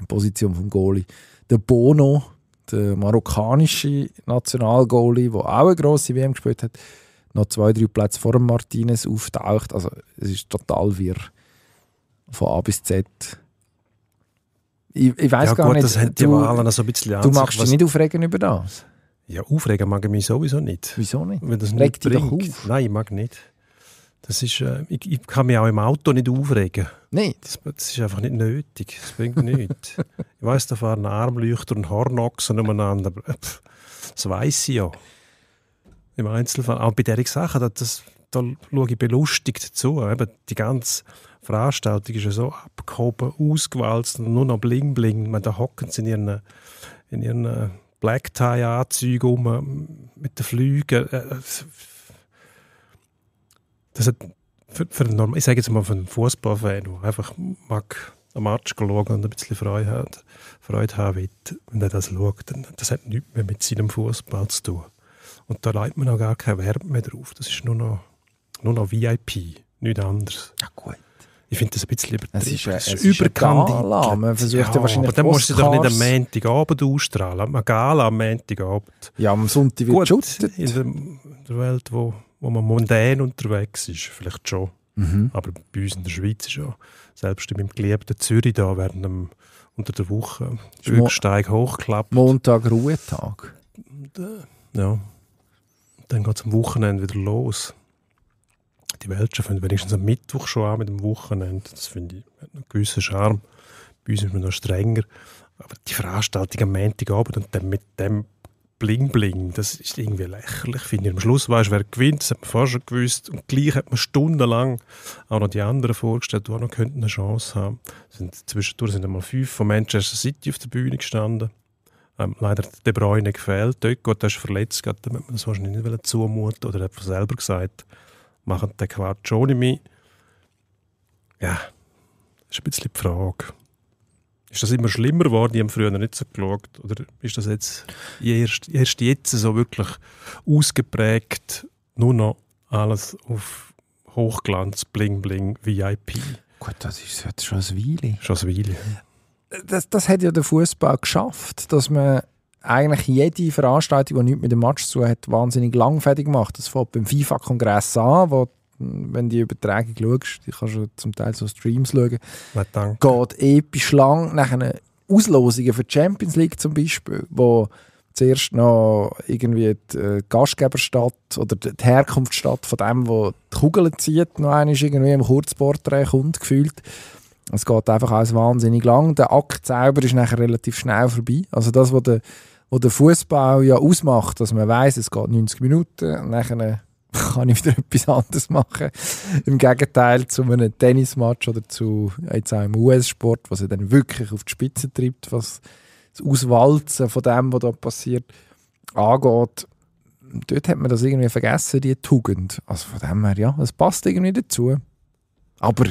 die Position des Goalie, der Bono, der marokkanische Nationalgoalie, der auch eine grosse WM gespielt hat, noch zwei, drei Plätze vor dem Martinez auftaucht. Also es ist total wirr. Von A bis Z ich, ich weiß ja, gar gut, nicht. Das haben die du, Wahlen also ein bisschen Du machst dich nicht aufregen über das? Ja, aufregen mag ich mich sowieso nicht. Wieso nicht? Wenn das Reg nicht bringt. auf. Nein, ich mag nicht. Das ist, äh, ich, ich, kann mich auch im Auto nicht aufregen. Nein. Das, das, ist einfach nicht nötig. Das bringt nichts. ich weiss, da fahren Armleuchter und Hornochsen umeinander. Das weiß ich ja. Im Einzelfall. Auch bei dieser Sache, das, das, da schaue ich belustigt zu. Eben die ganze Veranstaltung ist ja so abgehoben, ausgewalzt und nur noch bling-bling. Da hocken sie in ihren, in ihren äh, Black-Tie-Anzügen um äh, mit den Flügen. Äh, das hat für, für einen, ich sage jetzt mal für einen Fußballfan, der einfach mag am Match schauen und ein bisschen Freude, hat, Freude haben will, wenn er das schaut, dann, das hat nichts mehr mit seinem Fußball zu tun. Und da leitet man auch gar keinen Wert mehr drauf. Das ist nur noch, nur noch VIP, nichts anderes. Ja, ah, gut. Ich finde das ein bisschen übertrieben. Es ist, Überkandidler. Man versucht ja, wahrscheinlich Aber dann musst du doch nicht am Montagabend ausstrahlen. Eine Gala am Montagabend. Ja, am Sonntag wird geschüttet. In der Welt, wo, wo man mondän unterwegs ist, vielleicht schon. Mhm. Aber bei uns in der Schweiz ist ja, selbst in meinem geliebten Zürich da während dem, unter der Woche, Bürgersteig hochklappt. Montag Ruhetag. Ja. Dann geht es am Wochenende wieder los die Welschen fangen wenigstens am Mittwoch schon an mit dem Wochenende. Das finde ich hat einen gewissen Charme. Bei uns ist man noch strenger. Aber die Veranstaltung am Montagabend und dann mit dem Bling-Bling, das ist irgendwie lächerlich, finde ich. Am Schluss weiß wer gewinnt, das hat man vorher schon gewusst. Und gleich hat man stundenlang auch noch die anderen vorgestellt, die auch noch eine Chance haben. Sind, zwischendurch sind einmal fünf von Manchester City auf der Bühne gestanden. Ähm, leider hat De Bruyne gefehlt. Dort, Gott, der ist verletzt, da hätte man das wahrscheinlich nicht zumuten Oder hat von selber gesagt, machen den Quatsch ohne mich? Ja, das ist ein bisschen die Frage. Ist das immer schlimmer geworden? Die haben früher nicht so geschaut. Oder ist das jetzt erst, erst jetzt so wirklich ausgeprägt, nur noch alles auf Hochglanz, Bling Bling, VIP? Gut, das ist jetzt schon ein Weile. Schon ein Weile. Das, das hat ja der Fußball geschafft, dass man eigentlich jede Veranstaltung, die nichts mit dem Match zu tun hat, wahnsinnig langfertig gemacht. Das fängt beim FIFA-Kongress an, wo wenn die Übertragung schaust, die kannst du zum Teil so Streams schauen, geht episch lang. nach Nachher Auslosungen für die Champions League zum Beispiel, wo zuerst noch irgendwie die äh, Gastgeberstadt oder die Herkunftsstadt von dem, wo die Kugel zieht, noch einmal irgendwie im Kurzporträt kommt, gefühlt. Es geht einfach alles wahnsinnig lang. Der Akt selber ist nachher relativ schnell vorbei. Also das, was der wo der Fußball ja ausmacht, dass man weiß, es geht 90 Minuten und nachher kann ich wieder etwas anderes machen. Im Gegenteil zu einem Tennismatch oder zu jetzt auch im US-Sport, was ja dann wirklich auf die Spitze treibt, was das Auswalzen von dem, was da passiert, angeht. Dort hat man das irgendwie vergessen, die Tugend. Also von dem her, ja, es passt irgendwie dazu. Aber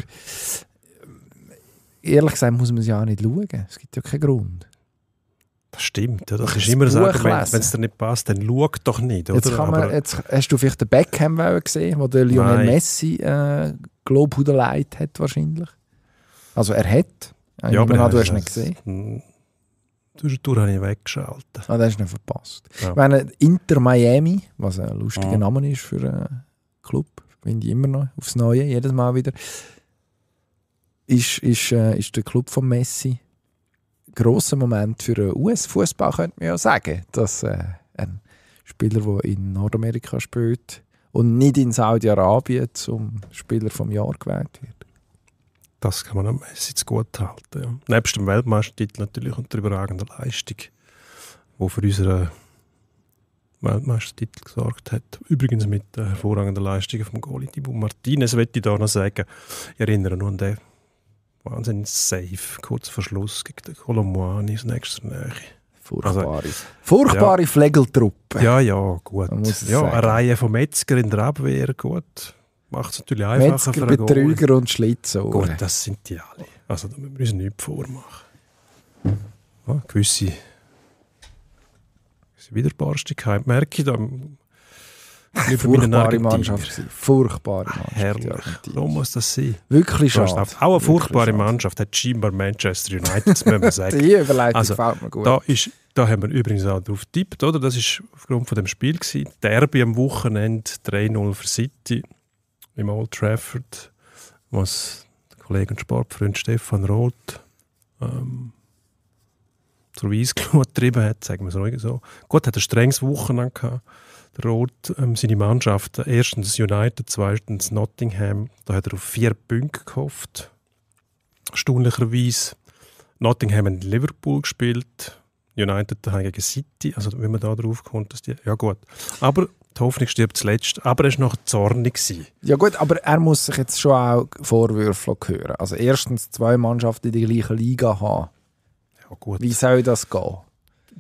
ehrlich gesagt muss man es ja auch nicht schauen. Es gibt ja keinen Grund. Das stimmt, ja. das, das ist immer so. Wenn es dir nicht passt, dann schau doch nicht. Oder? Jetzt, kann man, jetzt hast du vielleicht den Beckham gesehen, wo der Lionel Nein. Messi äh, Globhuderleit hat wahrscheinlich. Also er hat. Ich äh, ja, aber an, du hast ihn nicht gesehen. Hm. Zwischendurch habe ich weggeschaltet. Ah, das du nicht verpasst. Ja. Ich meine, Inter Miami, was ein lustiger ja. Name ist für einen äh, Club, finde ich immer noch aufs Neue, jedes Mal wieder, ist, ist, äh, ist der Club von Messi grosser Moment für den US-Fußball, könnte man ja sagen. Dass äh, ein Spieler, der in Nordamerika spielt und nicht in Saudi-Arabien zum Spieler vom Jahr gewählt wird. Das kann man am Messi gut halten. Ja. Nebst dem Weltmeistertitel natürlich und der überragenden Leistung, die für unseren Weltmeistertitel gesorgt hat. Übrigens mit der äh, hervorragenden Leistung vom Goalie Dibu Martinez, möchte ich da noch sagen. Ich erinnere nur an den wahnsinnig safe, kurz vor Schluss gegen den Colomuanis nächster Nähe. Also, furchtbare, also, furchtbare ja, Flegeltruppe. Ja, ja, gut. Ja, eine Reihe von Metzger in der Abwehr, gut. Macht es natürlich einfacher Metzger, für Betrüger und Schlitzohren. Gut, das sind die alle. Also da müssen wir uns nichts vormachen. Ja, gewisse, gewisse Widerbarstigkeit merke ich, da Furchtbare Mannschaft. Furchtbare ah, Mannschaft. Herrlich. So muss das sein. Wirklich schade. Auch eine Wirklich furchtbare schade. Mannschaft hat scheinbar Manchester United, das müssen wir sagen. die Überleitung also, gefällt mir gut. Da, ist, da haben wir übrigens auch drauf getippt, oder? Das war aufgrund von dem Spiel. Gewesen. Derby am Wochenende 3-0 für City im Old Trafford, was der Kollege und Sportfreund Stefan Roth ähm, zur Weissglut getrieben hat, sagen wir es ruhig so. Gut, hat ein strenges Wochenende gehabt. Roth ähm, seine Mannschaft, erstens United, zweitens Nottingham, da hat er auf vier Punkte gehofft. Erstaunlicherweise Nottingham und Liverpool gespielt, United daheim gegen City, also wenn man da drauf kommt, dass die, ja gut. Aber die Hoffnung stirbt zuletzt, aber er war noch zornig. Gewesen. Ja gut, aber er muss sich jetzt schon auch Vorwürfe hören. Also erstens zwei Mannschaften in der gleichen Liga haben. Ja gut. Wie soll das gehen?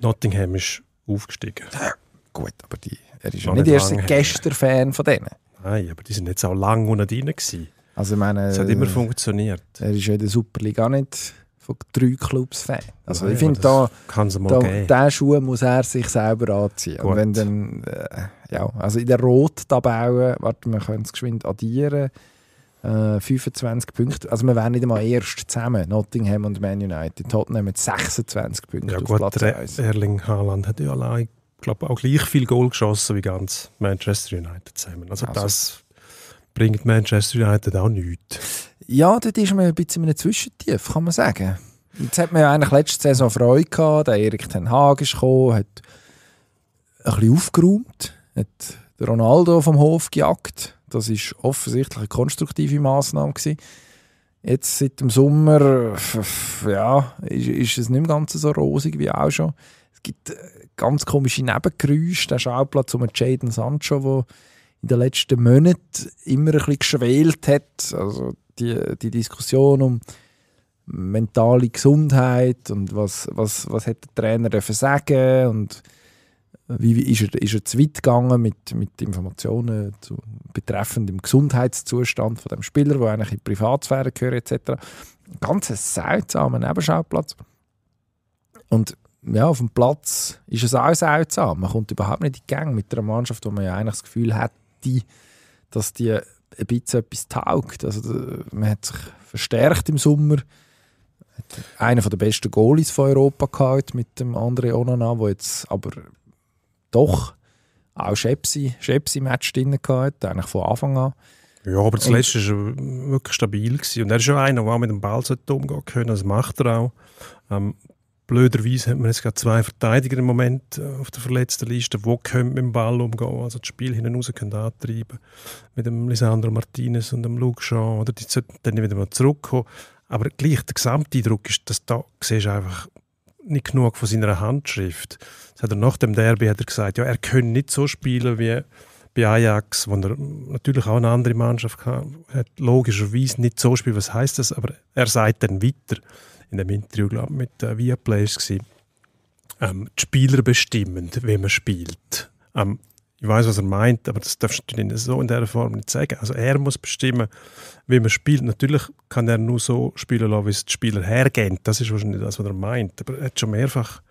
Nottingham ist aufgestiegen. Ja, gut, aber die er ist ja nicht, erst gestern Fan von denen. Nein, aber die sind jetzt auch lange unten drin. Gewesen. Also es hat immer funktioniert. Er ist ja in der Superliga nicht von drei Clubs Fan. Also Nein, ich finde, da, da diesen Schuh muss er sich selber anziehen. Gut. Und wenn dann, äh, ja, also in der Rot-Tabelle, warte, wir können es geschwind addieren, 25 äh, Punkte, also wir wären nicht einmal erst zusammen, Nottingham und Man United. Tottenham mit 26 Punkte. ja, auf gut, Platz 1. Erling Haaland hat ja allein glaube, auch gleich viel Goal geschossen wie ganz Manchester United zusammen. Also, also. das bringt Manchester United auch nichts. Ja, dort ist man ein bisschen in einem Zwischentief, kann man sagen. Jetzt hat man ja eigentlich letzte Saison Freude gehabt, der Erik Ten Hag ist gekommen, hat ein bisschen aufgeräumt, hat den Ronaldo vom Hof gejagt. Das war offensichtlich eine konstruktive Massnahme. gewesen. Jetzt seit dem Sommer ja, ist, ist es nicht mehr ganz so rosig wie auch schon. Es gibt äh, ganz komische Nebengeräusche. Der Schauplatz um Jaden Sancho, der in den letzten Monaten immer ein bisschen geschwelt hat. Also die, die Diskussion um mentale Gesundheit und was, was, was hat der Trainer dürfen sagen und wie ist er, ist er zu weit gegangen mit, mit Informationen zu, betreffend dem Gesundheitszustand von dem Spieler, wo eigentlich in die Privatsphäre gehört etc. Ein Ganz ein seltsamer Nebenschauplatz. Und ja, auf dem Platz ist es auch seltsam. Man kommt überhaupt nicht in die Gang mit einer Mannschaft, wo man ja eigentlich das Gefühl hätte, dass die ein bisschen etwas taugt. Also, man hat sich verstärkt im Sommer. einen der besten Goalies von Europa gehabt mit dem André Onana, der jetzt aber doch auch Schepsi-Match drin hatte, eigentlich von Anfang an. Ja, aber zuletzt war er wirklich stabil. Gewesen. Und er ist ja einer, der auch mit dem Ball umgehen können. Das macht er auch. Ähm, Blöderweise hat man jetzt gerade zwei Verteidiger im Moment äh, auf der verletzten Liste, wo können mit dem Ball umgehen, also das Spiel hinten raus können antreiben. Mit dem Lisandro Martinez und dem Luke Jean, oder die sollten dann wieder mal zurückkommen. Aber gleich, der Gesamteindruck ist, dass da siehst du einfach nicht genug von seiner Handschrift. Das hat er nach dem Derby hat er gesagt, ja, er könne nicht so spielen wie bei Ajax, wo er natürlich auch eine andere Mannschaft hat, logischerweise nicht so spielen. Was heißt das? Aber er sagt dann weiter, in einem Interview glaub, mit äh, Viaplay war, ähm, die Spieler bestimmen, wie man spielt. Ähm, ich weiß, was er meint, aber das darfst du natürlich so in dieser Form nicht sagen. Also er muss bestimmen, wie man spielt. Natürlich kann er nur so spielen lassen, wie es die Spieler hergehen. Das ist wahrscheinlich das, was er meint. Aber er hat schon mehrfach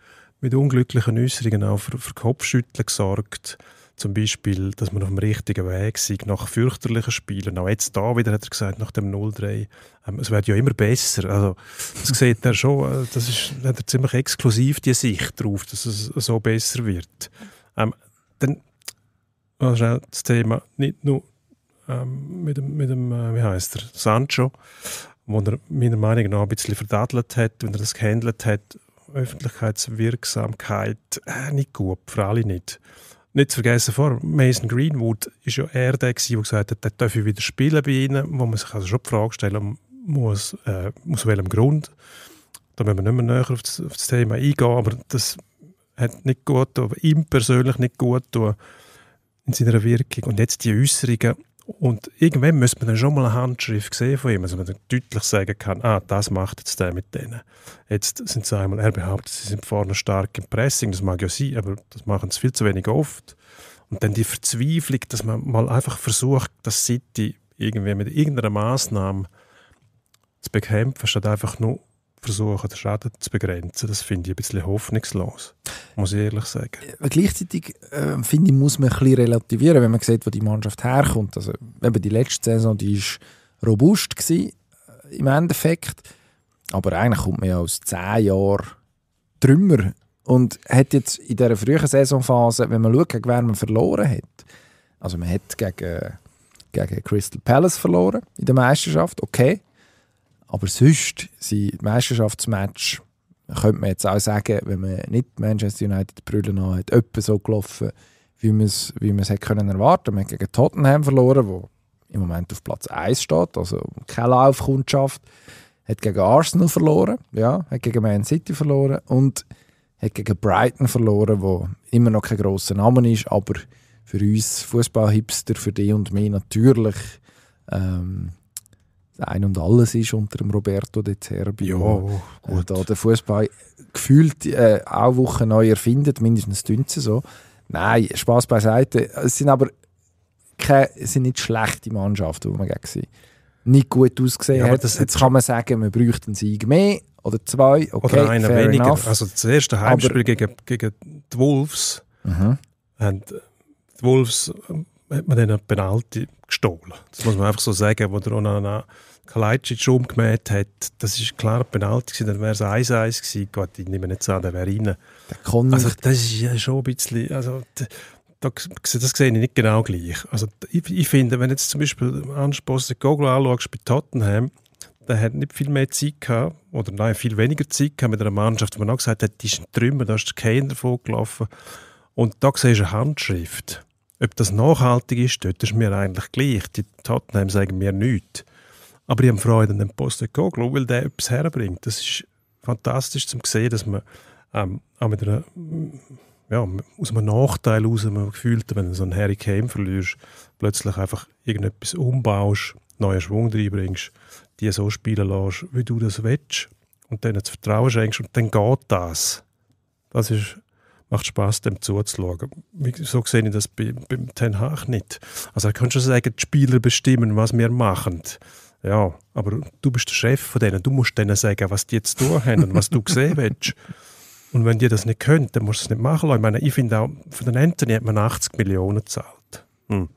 mit unglücklichen Äußerungen auch für, für Kopfschütteln gesorgt. Zum Beispiel, dass man auf dem richtigen Weg sei, nach fürchterlichen Spielen. Auch jetzt da wieder hat er gesagt, nach dem 0-3, ähm, es wird ja immer besser. Also, das sieht er schon, äh, das ist, hat er ziemlich exklusiv die Sicht darauf, dass es so besser wird. Ähm, dann also das Thema, nicht nur ähm, mit dem, mit dem äh, wie heißt er, Sancho, wo er meiner Meinung nach ein bisschen verdattelt hat, wenn er das gehandelt hat, Öffentlichkeitswirksamkeit äh, nicht gut, für alle nicht. Nicht zu vergessen, vor Mason Greenwood war ja er der, der gesagt hat, der darf ich wieder spielen bei ihnen, wo man sich also schon die Frage stellen muss, äh, aus welchem Grund. Da müssen wir nicht mehr näher auf das, auf das Thema eingehen, aber das hat nicht gut, aber ihm persönlich nicht gut getan in seiner Wirkung. Und jetzt die Äußerungen und irgendwann müsste man dann schon mal eine Handschrift sehen von ihm, dass also man dann deutlich sagen kann, ah, das macht jetzt der mit denen. Jetzt sind sie einmal, er behauptet, sie sind vorne stark im Pressing, das mag ja sein, aber das machen sie viel zu wenig oft. Und dann die Verzweiflung, dass man mal einfach versucht, das City irgendwie mit irgendeiner Maßnahme zu bekämpfen, statt einfach nur versuchen, den Schaden zu begrenzen. Das finde ich ein bisschen hoffnungslos, muss ich ehrlich sagen. Äh, gleichzeitig äh, finde ich, muss man ein bisschen relativieren, wenn man sieht, wo die Mannschaft herkommt. Also, eben die letzte Saison, war robust gewesen, äh, im Endeffekt. Aber eigentlich kommt man ja aus zehn Jahren Trümmer und hat jetzt in dieser frühen Saisonphase, wenn man schaut, wer man verloren hat, also man hat gegen, gegen Crystal Palace verloren in der Meisterschaft, okay, aber sonst sind Meisterschaftsmatch, könnte man jetzt auch sagen, wenn man nicht Manchester United brüllen hat, etwa so gelaufen, wie man es wie man's hätte können erwarten. Man hat gegen Tottenham verloren, wo im Moment auf Platz 1 steht, also keine Laufkundschaft. Hat gegen Arsenal verloren, ja, hat gegen Man City verloren und hat gegen Brighton verloren, wo immer noch kein grosser Name ist, aber für uns Fußballhipster, für dich und mich natürlich ähm, ein und alles ist unter dem Roberto De Zerbi. Ja, äh, gut. da der Fußball gefühlt äh, auch Woche neu erfindet, mindestens dünnt so. Nein, Spaß beiseite. Es sind aber keine, es sind nicht schlechte Mannschaften, die man gegen sind. Nicht gut ausgesehen ja, hat. Jetzt kann man sagen, man bräuchte einen Sieg mehr oder zwei. Okay, oder einer weniger. Enough. Also das erste Heimspiel aber, gegen, gegen die Wolves. Mhm. Und die Wolves hat man dann eine Penalty gestohlen. Das muss man einfach so sagen, wo der Onana Kalajdzic rumgemäht hat, das war klar Penalty gewesen, dann wäre es 1-1 gewesen. Gott, ich nehme nicht an, der wäre rein. Der also das ist ja schon ein bisschen, also das, das sehe ich nicht genau gleich. Also ich, ich finde, wenn jetzt zum Beispiel Ansposse Gogol anschaust bei Tottenham, der hat nicht viel mehr Zeit gehabt, oder nein, viel weniger Zeit gehabt mit einer Mannschaft, die man auch gesagt hat, die ist ein Trümmer, da ist kein davon gelaufen. Und da sehe ich eine Handschrift. Ob das nachhaltig ist, dort ist mir eigentlich gleich. Die Tottenham sagen mir nichts. Aber ich habe Freude an dem Postecoglou, weil der etwas herbringt. Das ist fantastisch zu sehen, dass man ähm, auch mit einer, ja, aus einem Nachteil aus, man gefühlt, wenn du so einen Harry Kane verlierst, plötzlich einfach irgendetwas umbaust, neuen Schwung reinbringst, die so spielen lässt, wie du das willst und denen das Vertrauen schenkst und dann geht das. Das ist, macht Spaß dem zuzuschauen. So sehe ich das bei, beim Ten Hag nicht. Also er kann schon sagen, die Spieler bestimmen, was wir machen. Ja, aber du bist der Chef von denen. Du musst denen sagen, was die jetzt tun haben und was du sehen willst. Und wenn die das nicht können, dann musst du es nicht machen lassen. Ich meine, ich finde auch, für den Anthony hat man 80 Millionen gezahlt. Hm.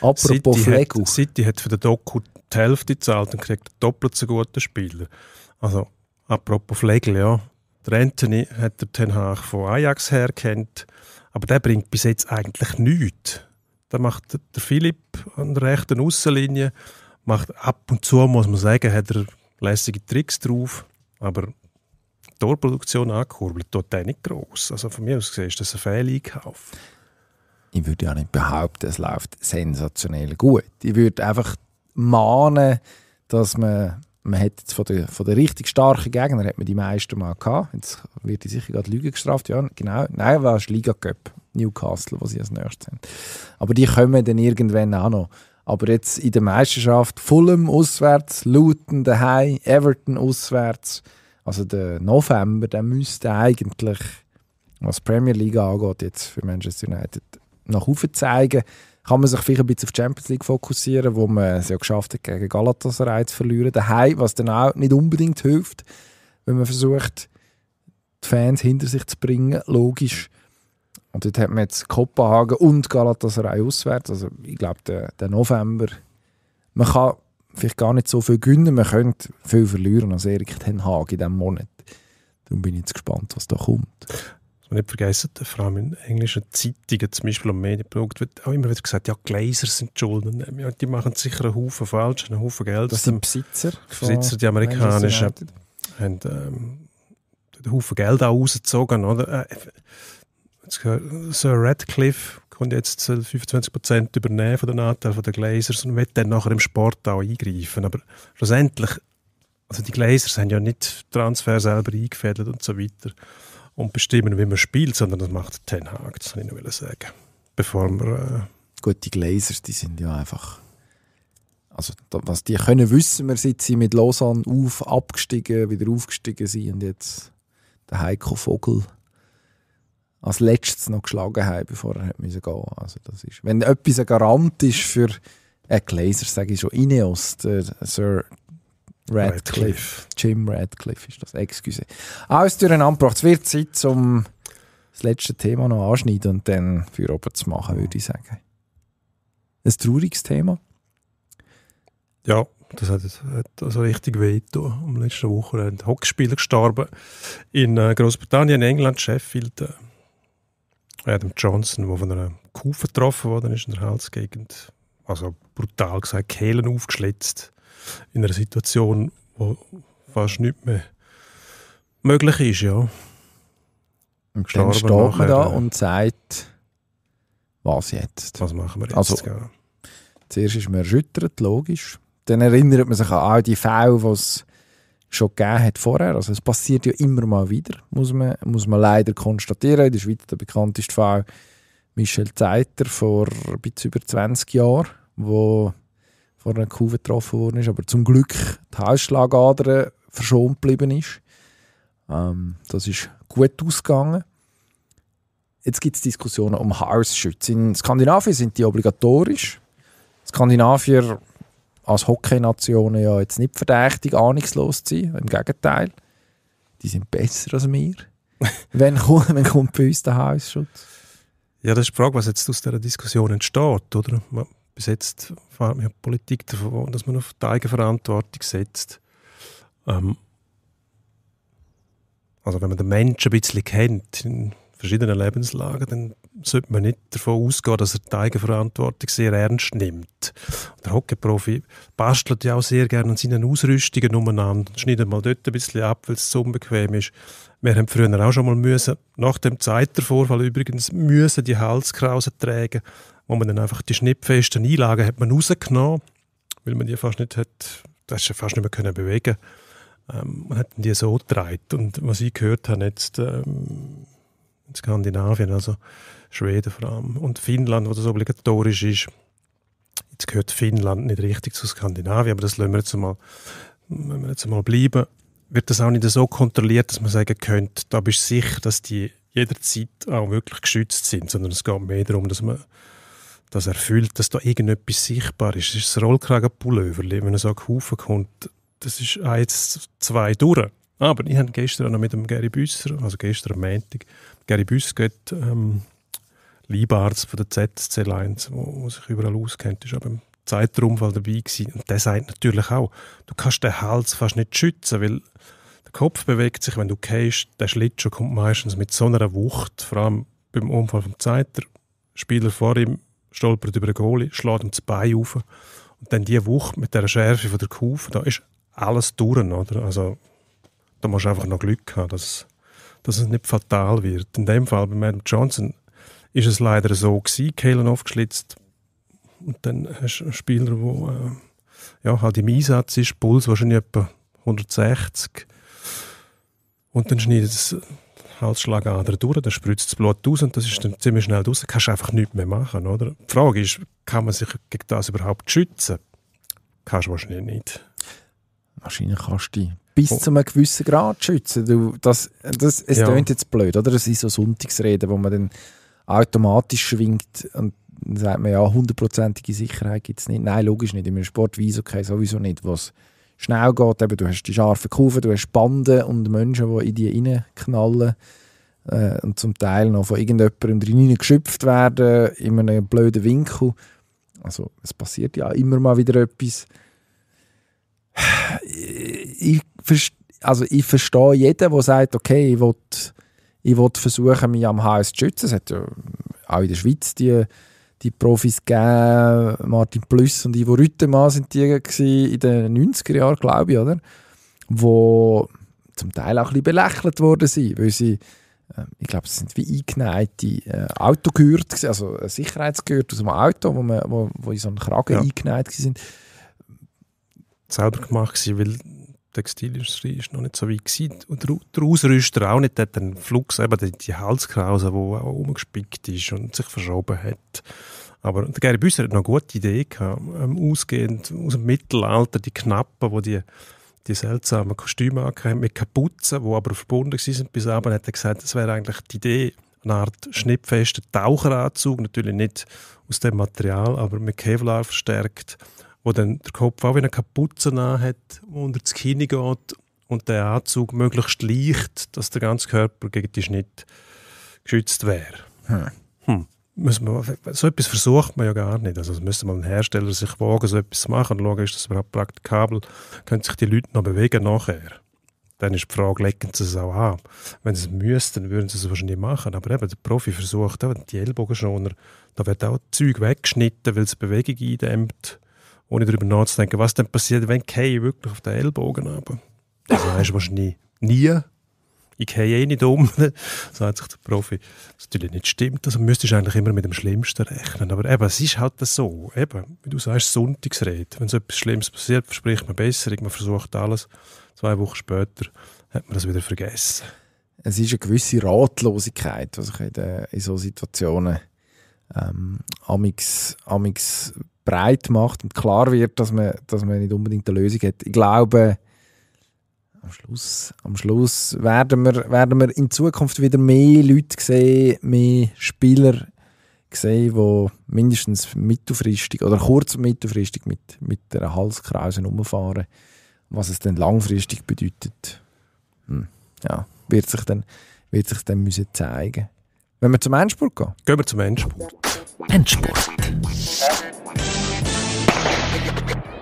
Apropos City Flegu. City hat für den Doku die Hälfte gezahlt und kriegt doppelt so guten Spieler. Also, apropos Flegel, ja. Der Anthony hat den Ten Hag von Ajax her kennt, aber der bringt bis jetzt eigentlich nichts. Da macht der Philipp an der rechten Außenlinie macht ab und zu, muss man sagen, hat er lässige Tricks drauf, aber die Torproduktion angekurbelt, tut er nicht gross. Also von mir aus gesehen ist das ein Fehleinkauf. Ich würde ja nicht behaupten, es läuft sensationell gut. Ich würde einfach mahnen, dass man, man hat jetzt von den von der richtig starken Gegnern hat man die meisten mal gehabt. Jetzt wird die sicher gerade Lüge gestraft. Ja, genau. Nein, war es Liga Cup, Newcastle, wo sie als nächstes sind. Aber die kommen dann irgendwann auch noch. Aber jetzt in der Meisterschaft Fulham auswärts, Luton daheim, Everton auswärts. Also der November, der müsste eigentlich, was die Premier League angeht, jetzt für Manchester United nach oben zeigen. Kann man sich vielleicht ein bisschen auf die Champions League fokussieren, wo man es ja geschafft hat, gegen Galatasaray zu verlieren. Daheim, was dann auch nicht unbedingt hilft, wenn man versucht, die Fans hinter sich zu bringen. Logisch. Und dort hat man jetzt Kopenhagen und Galatasaray auswärts. Also ich glaube, der, der November, man kann vielleicht gar nicht so viel gewinnen, man könnte viel verlieren als Erik Ten Hag in diesem Monat. Darum bin ich jetzt gespannt, was da kommt. Was man nicht vergessen vor allem in englischen Zeitungen, zum Beispiel am Medienprodukt, wird auch immer wieder gesagt, ja, Gläser sind schuld. Ja, die machen sicher einen Haufen falsch, einen Haufen Geld. Das sind Besitzer? Besitzer, die amerikanischen. haben ähm, einen Haufen Geld auch rausgezogen, oder? Äh, äh, Sir Radcliffe kommt jetzt 25 äh, Prozent übernehmen von den Anteil der Glazers und wird dann nachher im Sport auch eingreifen. Aber schlussendlich, also die Glazers haben ja nicht Transfer selber eingefädelt und so weiter und bestimmen, wie man spielt, sondern das macht Ten Hag, das wollte ich nur sagen. Bevor wir... Äh Gut, die Glazers, die sind ja einfach... Also, was die können, wissen wir, seit sie mit Lausanne auf, abgestiegen, wieder aufgestiegen sind und jetzt der Heiko Vogel als letztes noch geschlagen haben, bevor er hat müssen gehen musste. Also das ist, wenn etwas ein Garant ist für ein Glaser, sage ich schon, Ineos, der Sir Radcliffe. Radcliffe. Jim Radcliffe ist das, excuse. Alles durcheinander Es wird Zeit, um das letzte Thema noch anschneiden und dann für oben zu machen, würde ich sagen. Ein trauriges Thema. Ja, das hat, hat also richtig weh getan. Am letzten Woche Wochenende Hockeyspieler gestorben in äh, Großbritannien, England, Sheffield. Äh, Adam Johnson, der von einer Kuh getroffen wurde in der Halsgegend. Also brutal gesagt, Kehlen aufgeschlitzt. In einer Situation, wo fast nichts mehr möglich ist. Ja. Und dann steht nachher, man da und sagt, was jetzt? Was machen wir jetzt? Also, zuerst ist man erschüttert, logisch. Dann erinnert man sich an all die Fälle, was schon gegeben hat vorher. Also es passiert ja immer mal wieder, muss man, muss man leider konstatieren. In der Schweiz der bekannteste Fall Michel Zeiter vor ein über 20 Jahren, wo vor einer Kuh getroffen worden ist, aber zum Glück die Halsschlagader verschont geblieben ist. Ähm, das ist gut ausgegangen. Jetzt gibt es Diskussionen um Halsschütze. In Skandinavien sind die obligatorisch. Skandinavier als Hockeynationen ja jetzt nicht verdächtig, ahnungslos zu sein. Im Gegenteil. Die sind besser als wir. wenn, kommt, wenn kommt bei uns der hs Ja, das ist die Frage, was jetzt aus dieser Diskussion entsteht. Oder? Bis jetzt fährt man ja Politik davon, dass man auf die Eigenverantwortung setzt. Ähm also wenn man den Menschen ein bisschen kennt, in verschiedenen Lebenslagen, dann sollte man nicht davon ausgehen, dass er die Eigenverantwortung sehr ernst nimmt. Der Hockeyprofi bastelt ja auch sehr gerne an seinen Ausrüstungen umeinander, schneidet mal dort ein bisschen ab, weil es zu unbequem ist. Wir haben früher auch schon mal müssen, nach dem Zeitervorfall übrigens, müssen die Halskrausen tragen, wo man dann einfach die schnittfesten Einlagen hat man rausgenommen, weil man die fast nicht hat, das ist fast nicht mehr können bewegen. Ähm, man hat die so getragen. Und was ich gehört habe jetzt ähm, in Skandinavien, also Schweden vor allem. Und Finnland, wo das obligatorisch ist. Jetzt gehört Finnland nicht richtig zu Skandinavien, aber das lassen wir jetzt mal, wir jetzt mal bleiben. Wird das auch nicht so kontrolliert, dass man sagen könnte, da bist du sicher, dass die jederzeit auch wirklich geschützt sind, sondern es geht mehr darum, dass man das erfüllt, dass da irgendetwas sichtbar ist. Das ist das Rollkragenpullover, wenn man so auf kommt, das ist eins, zwei durch. Aber ich habe gestern noch mit dem Gary Büsser, also gestern am Montag, Gary Büsser geht, ähm, Leibarzt von der ZSC Lions, der sich überall auskennt, ist aber Zeitrunfall dabei gewesen. Und der sagt natürlich auch, du kannst den Hals fast nicht schützen, weil der Kopf bewegt sich, wenn du gehst. Der Schlittschuh kommt meistens mit so einer Wucht, vor allem beim Unfall vom Zeiter. Spieler vor ihm stolpert über den Goalie, schlägt ihm das Bein auf. Und dann die Wucht mit der Schärfe von der Kufe, da ist alles durch, oder? Also, da musst du einfach noch Glück haben, dass, dass es nicht fatal wird. In dem Fall bei Madame Johnson ist es leider so gewesen, Kehlen aufgeschlitzt und dann hast du einen Spieler, der äh, ja, halt im Einsatz ist, Puls wahrscheinlich etwa 160 und dann schneidet es äh, Halsschlagader durch, dann spritzt das Blut aus und das ist dann ziemlich schnell raus, kannst du einfach nichts mehr machen, oder? Die Frage ist, kann man sich gegen das überhaupt schützen? Kannst du wahrscheinlich nicht. Wahrscheinlich kannst du dich bis oh. zu einem gewissen Grad schützen. Du, das, das, es ja. klingt jetzt blöd, oder? Das sind so Sonntagsreden, wo man dann automatisch schwingt und dann sagt man ja, hundertprozentige Sicherheit gibt es nicht. Nein, logisch nicht. In einem Sport wie okay, sowieso nicht. Was schnell geht, eben, du hast die scharfen Kurven, du hast Banden und Menschen, die in die reinknallen äh, und zum Teil noch von irgendjemandem reingeschöpft werden in einem blöden Winkel. Also es passiert ja immer mal wieder etwas. Ich, also ich verstehe jeden, der sagt, okay, ich will ich wollte versuchen, mich am HS zu schützen. Es hat ja auch in der Schweiz die, die Profis gegeben. Martin Plüss und Ivo Rüttemann waren die in den 90er Jahren, glaube ich, oder? Wo zum Teil auch ein bisschen belächelt worden sind, weil sie, äh, ich glaube, es sind wie eingeneigte äh, Autogürtel, also Sicherheitsgürtel aus dem Auto, wo, man, wo, wo in so einen Kragen ja. eingeneigt sind. Selber gemacht weil Textilindustrie ist noch nicht so weit gewesen. Und der Ausrüster auch nicht. Der hat den Flux, eben die, Halskrause, die auch umgespickt ist und sich verschoben hat. Aber der Gary Büsser hat noch eine gute Idee gehabt. Ähm, ausgehend aus dem Mittelalter, die Knappen, wo die die seltsamen Kostüme haben, mit Kapuzen, die aber verbunden waren bis abend, hat er gesagt, das wäre eigentlich die Idee, eine Art schnittfester Taucheranzug, natürlich nicht aus dem Material, aber mit Kevlar verstärkt wo dann der Kopf auch wie eine Kapuze hat, unter das Kinn geht und der Anzug möglichst leicht, dass der ganze Körper gegen die Schnitt geschützt wäre. Hm. Hm. Man, so etwas versucht man ja gar nicht. Also müsste mal ein Hersteller sich wagen, so etwas zu machen und schauen, ist das überhaupt praktikabel, können sich die Leute noch bewegen nachher. Dann ist die Frage, legen sie es auch an. Wenn sie es müssten, würden sie es wahrscheinlich machen. Aber eben, der Profi versucht, die Ellbogenschoner, da wird auch Zeug weggeschnitten, weil es Bewegung eindämmt ohne darüber nachzudenken, was denn passiert, wenn ich wirklich auf den Ellbogen habe. Also, das weißt du wahrscheinlich nie. Ich gehe eh nicht um, sagt sich der Profi. Was natürlich nicht stimmt. Also müsstest du eigentlich immer mit dem Schlimmsten rechnen. Aber eben, es ist halt so. Eben, wie du sagst, Sonntagsrede. Wenn so etwas Schlimmes passiert, verspricht man Besserung, man versucht alles. Zwei Wochen später hat man das wieder vergessen. Es ist eine gewisse Ratlosigkeit, die ich in, solchen Situationen ähm, amix, amix breit macht und klar wird, dass man, dass man nicht unbedingt eine Lösung hat. Ich glaube, am Schluss, am Schluss werden, wir, werden wir in Zukunft wieder mehr Leute sehen, mehr Spieler sehen, die mindestens mittelfristig oder kurz- und mittelfristig mit, mit einer Halskrause rumfahren. Was es dann langfristig bedeutet, hm. ja, wird sich dann, wird sich dann müssen zeigen wenn wir zum Endspurt gehen? Gehen wir zum Endspurt. Endspurt.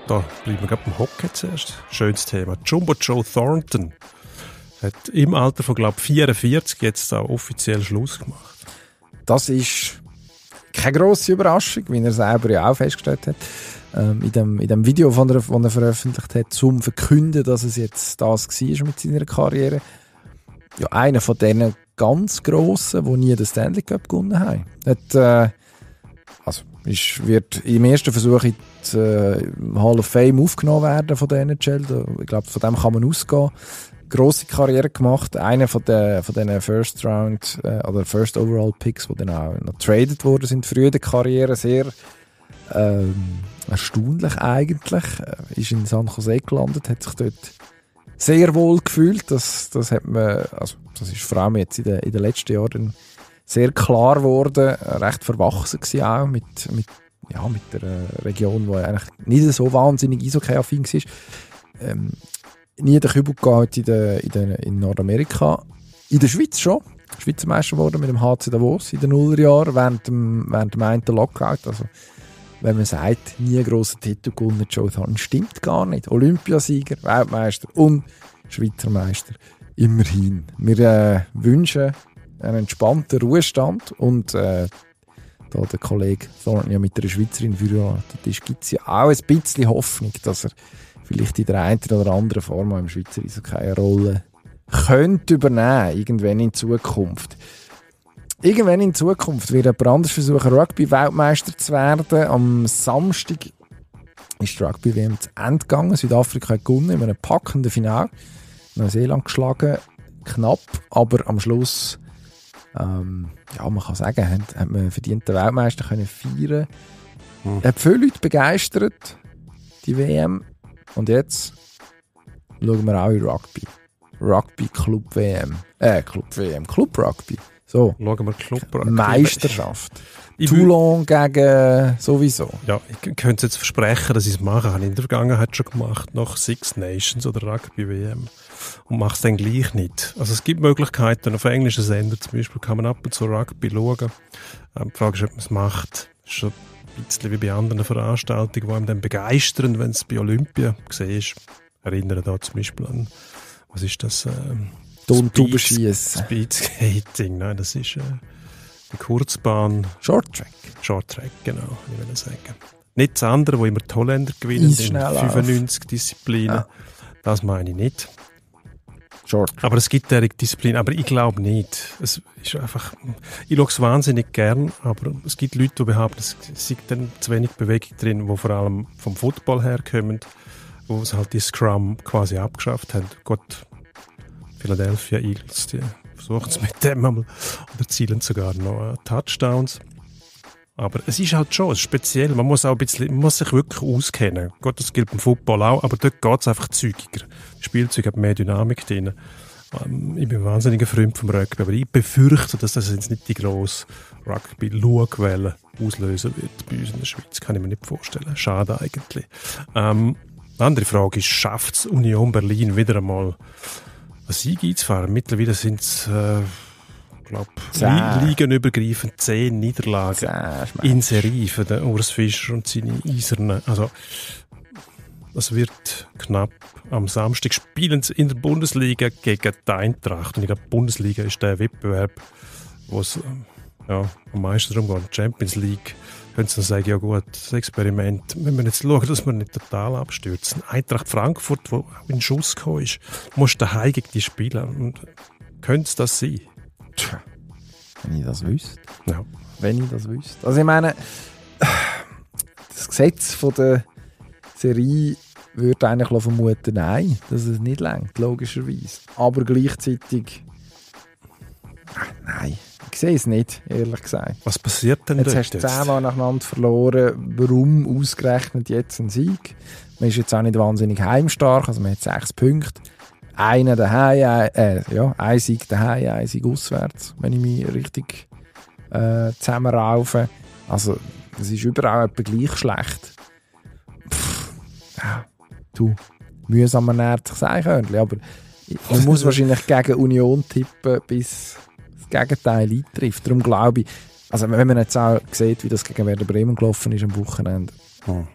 Da bleiben wir gerade beim Hockey zuerst. Schönes Thema. Jumbo Joe Thornton hat im Alter von, glaube 44 jetzt auch offiziell Schluss gemacht. Das ist keine grosse Überraschung, wie er selber ja auch festgestellt hat. Ähm, in, dem, in dem Video, das er, er veröffentlicht hat, zum verkünden, dass es jetzt das war mit seiner Karriere. Ja, einer von denen ganz Grossen, die nie den Stanley Cup gewonnen haben. Hat, äh, also ist, wird im ersten Versuch in die äh, Hall of Fame aufgenommen werden von der NHL. Ich glaube, von dem kann man ausgehen. Grosse Karriere gemacht. Einer von den, von den First Round äh, oder First Overall Picks, die dann auch noch traded worden sind. Früher in der Karriere sehr ähm, erstaunlich eigentlich. Äh, ist in San Jose gelandet, hat sich dort sehr wohl gefühlt. Das, das hat man, also das ist vor allem jetzt in den, in den letzten Jahren sehr klar geworden, recht verwachsen gewesen auch mit, mit, ja, mit der äh, Region, die eigentlich nicht so wahnsinnig Eishockey-affin war. Ähm, nie den Kübel gehabt in, der, in, der, in Nordamerika. In der Schweiz schon. Schweizer Meister geworden mit dem HC Davos in den Nullerjahren während dem, während dem einen Lockout. Also wenn man sagt, nie einen grossen Titel gewonnen, Joe Thornton, stimmt gar nicht. Olympiasieger, Weltmeister und Schweizer Meister. Immerhin. Wir äh, wünschen einen entspannten Ruhestand und äh, da der Kollege Thornton ja mit einer Schweizerin verheiratet ist, gibt es ja auch ein bisschen Hoffnung, dass er vielleicht in der einen oder anderen Form im Schweizer keine Rolle könnte übernehmen, irgendwann in Zukunft. Irgendwann in Zukunft wird jemand anders versuchen, Rugby-Weltmeister zu werden. Am Samstag ist die Rugby-WM zu Ende gegangen. Südafrika hat gewonnen in einem packenden Finale. Neuseeland geschlagen, knapp, aber am Schluss, ähm, ja, man kann sagen, hat, hat man verdienten Weltmeister können feiern. Hm. Hat viele Leute begeistert, die WM. Und jetzt schauen wir auch in Rugby. Rugby Club WM. Äh, Club WM, Club Rugby. So. Schauen wir Club Meisterschaft. Ich Toulon gegen sowieso. Ja, ich könnte jetzt versprechen, dass ich es mache. Habe ich in der Vergangenheit schon gemacht, nach Six Nations oder Rugby WM. Und mache es dann gleich nicht. Also es gibt Möglichkeiten, auf englischen Sender zum Beispiel kann man ab und zu Rugby schauen. Ähm, die Frage ist, ob man es macht. Das ist schon ein bisschen wie bei anderen Veranstaltungen, die einem dann begeistern, wenn es bei Olympia gesehen ist. Erinnere da zum Beispiel an, was ist das? Ähm, Don't Speed, Speed Skating, nein, das ist eine äh, Kurzbahn. Short Track. Short Track, genau, ich will sagen. Nicht das andere, wo immer die Holländer gewinnen, in 95 Disziplinen. Ah. Das meine ich nicht. Short. Aber es gibt eine Disziplin, aber ich glaube nicht. Es ist einfach, ich schaue es wahnsinnig gern, aber es gibt Leute, die behaupten, es sei dann zu wenig Bewegung drin, die vor allem vom Football herkommen, wo es halt die Scrum quasi abgeschafft haben. Gott, Philadelphia Eagles, die versuchen es mit dem einmal und erzielen sogar noch äh, Touchdowns. Aber es ist halt schon speziell. Man muss auch ein bisschen, man muss sich wirklich auskennen. Gott, das gilt beim Football auch, aber dort geht es einfach zügiger. Das Spielzeug hat mehr Dynamik drin. Ähm, ich bin ein wahnsinniger Freund vom Rugby, aber ich befürchte, dass das jetzt nicht die grosse Rugby-Schauquelle auslösen wird bei uns in der Schweiz. Kann ich mir nicht vorstellen. Schade eigentlich. Ähm, andere Frage ist, schafft es Union Berlin wieder einmal was Eingangsfahrer? Mittlerweile sind es, äh, glaube li ligenübergreifend zehn Niederlagen Zäh, in Serie für den Urs Fischer und seine Eisernen. Also, es wird knapp. Am Samstag spielen sie in der Bundesliga gegen die Eintracht. Und ich glaube, die Bundesliga ist der Wettbewerb, wo es ähm, ja, am meisten darum geht. Champions League können sie sagen, ja gut, das Experiment, wenn wir jetzt schauen, dass wir nicht total abstürzen. Eintracht Frankfurt, wo in den Schuss gekommen ist, muss daheim gegen die spielen. Könnte es das sein? Tja, wenn ich das wüsste. Ja. Wenn ich das wüsste. Also ich meine, das Gesetz von der Serie würde eigentlich vermuten, nein, dass es nicht längt, logischerweise. Aber gleichzeitig Nein, ich sehe es nicht, ehrlich gesagt. Was passiert denn jetzt? Hast du jetzt hast du zehnmal nacheinander verloren. Warum ausgerechnet jetzt ein Sieg? Man ist jetzt auch nicht wahnsinnig heimstark, also man hat sechs Punkte. Einer daheim, äh, ja, ein Sieg daheim, ein Sieg auswärts, wenn ich mich richtig äh, zusammenraufe. Also, es ist überall etwa gleich schlecht. Pff, ja, du, mühsam ernährt sich sein Körnchen, aber man muss wahrscheinlich gegen Union tippen, bis das Gegenteil eintrifft. Darum glaube ich, also wenn man jetzt auch sieht, wie das gegen Werder Bremen gelaufen ist am Wochenende, hm.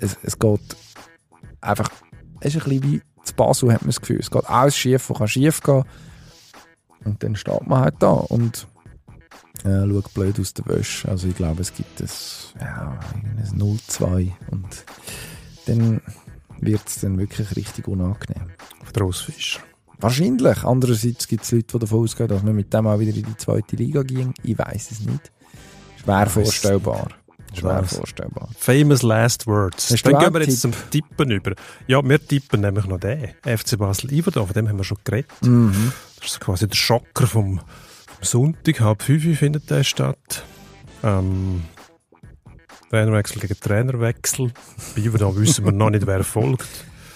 es, es geht einfach, es ist ein bisschen wie zu Basel, hat man das Gefühl. Es geht alles schief, wo kann schief gehen. Und dann steht man halt da und äh, schaut blöd aus der Wäsche. Also ich glaube, es gibt ein, ja, ein 0-2 und dann wird es dann wirklich richtig unangenehm. Auf der Rossfisch. Wahrscheinlich. Andererseits gibt es Leute, die davon ausgehen, dass wir mit dem auch wieder in die zweite Liga gehen. Ich weiß es nicht. Schwer vorstellbar. Schwer vorstellbar. Famous last words. Dann gehen wir jetzt Tipp? zum Tippen über. Ja, wir tippen nämlich noch den. FC Basel-Iverdorf, von dem haben wir schon geredet. Mhm. Das ist quasi der Schocker vom, vom Sonntag. Halb fünf findet der statt. Ähm, Trainerwechsel gegen Trainerwechsel. Bei Iverdorf wissen wir noch nicht, wer folgt.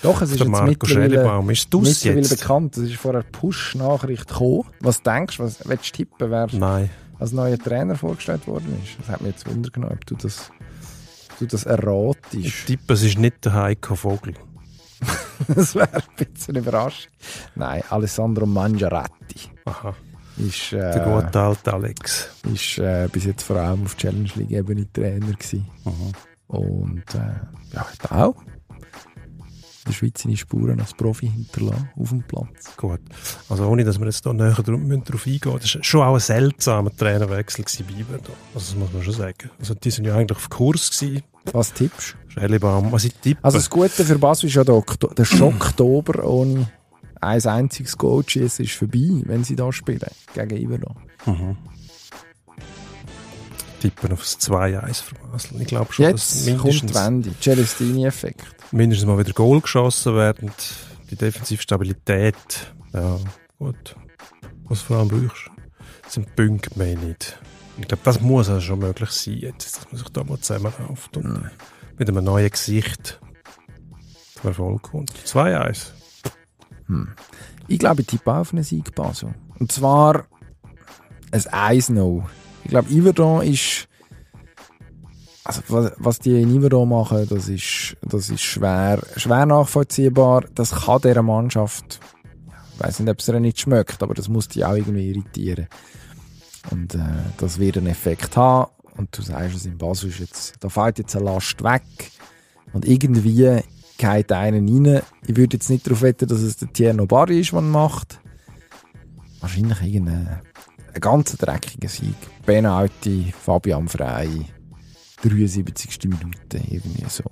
Doch, es ist jetzt mittlerweile, ist mittlerweile jetzt? bekannt. Es ist vorher Push-Nachricht gekommen. Was denkst du, willst du tippen, wer Nein. als neuer Trainer vorgestellt worden ist? Das hat mich jetzt Wunder genommen, ob du das, du das erratisch. Ich tippe, es ist nicht der Heiko Vogel. das wäre ein bisschen überraschend. Nein, Alessandro Mangiaratti. Aha. Ist, äh, der gute alte Alex. Ist äh, bis jetzt vor allem auf Challenge League Ebene Trainer gewesen. Aha. Mhm. Und äh, ja, auch der Schweiz seine Spuren als Profi hinterlassen auf dem Platz. Gut, also ohne dass wir jetzt da näher darauf eingehen müssen, das war schon auch ein seltsamer Trainerwechsel bei Biber. Also das muss man schon sagen. Also die sind ja eigentlich auf Kurs gewesen. Was tippst du? Schellibaum, was ich tippe. Also das Gute für Basu ist ja der, Okto der Schocktober ohne ein einziges Goal. Coach ist vorbei, wenn sie da spielen, gegen Iverdon. Mhm tippen aufs 2-1 für Basel. Ich glaube schon, Jetzt dass mindestens, kommt Celestini-Effekt. Mindestens mal wieder Goal geschossen werden, die defensive Stabilität. Ja, gut. Was vor allem brauchst, du? sind Punkte mehr nicht. Ich glaube, das muss auch schon möglich sein, jetzt, dass man sich da mal zusammenrauft und mhm. mit einem neuen Gesicht zum Erfolg kommt. 2-1. Hm. Ich glaube, ich tippe auf einen Sieg Basel. Und zwar ein 1-0. Ich glaube, Iverdon ist. Also, was, was die in Iverdon machen, das ist, das ist schwer, schwer nachvollziehbar. Das kann dieser Mannschaft. Ich weiß nicht, ob es ihr nicht schmeckt, aber das muss die auch irgendwie irritieren. Und äh, das wird einen Effekt haben. Und du sagst es in Basel, ist jetzt, da fällt jetzt eine Last weg. Und irgendwie geht einer rein. Ich würde jetzt nicht darauf wetten, dass es der Tierno Barry ist, den man macht. Wahrscheinlich irgendein ein ganz dreckiger Sieg. Penalty, Fabian Frey, 73. Minute, irgendwie so.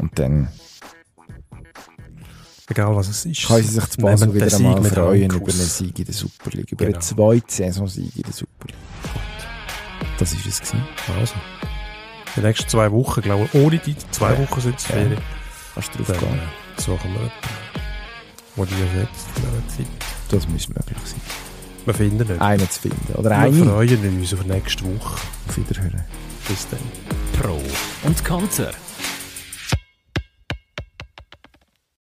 Und dann... Egal was es ist. Können sie sich zu Basel wieder einmal freuen über einen Sieg in der Super League, Über genau. einen zweiten Saisonsieg in der Super League. Das war es. Gewesen. Also. Die nächsten zwei Wochen, glaube ich. Ohne die zwei ja. Wochen sind es ja. Ferien. Kannst du drauf gehen. Äh, Suchen wir Wo der dir jetzt Zeit äh, Das müsste möglich sein. Wir finden ihn. Einen zu finden. Oder einen. freuen uns auf nächste Woche. Auf Wiederhören. Bis dann. Pro und Konter.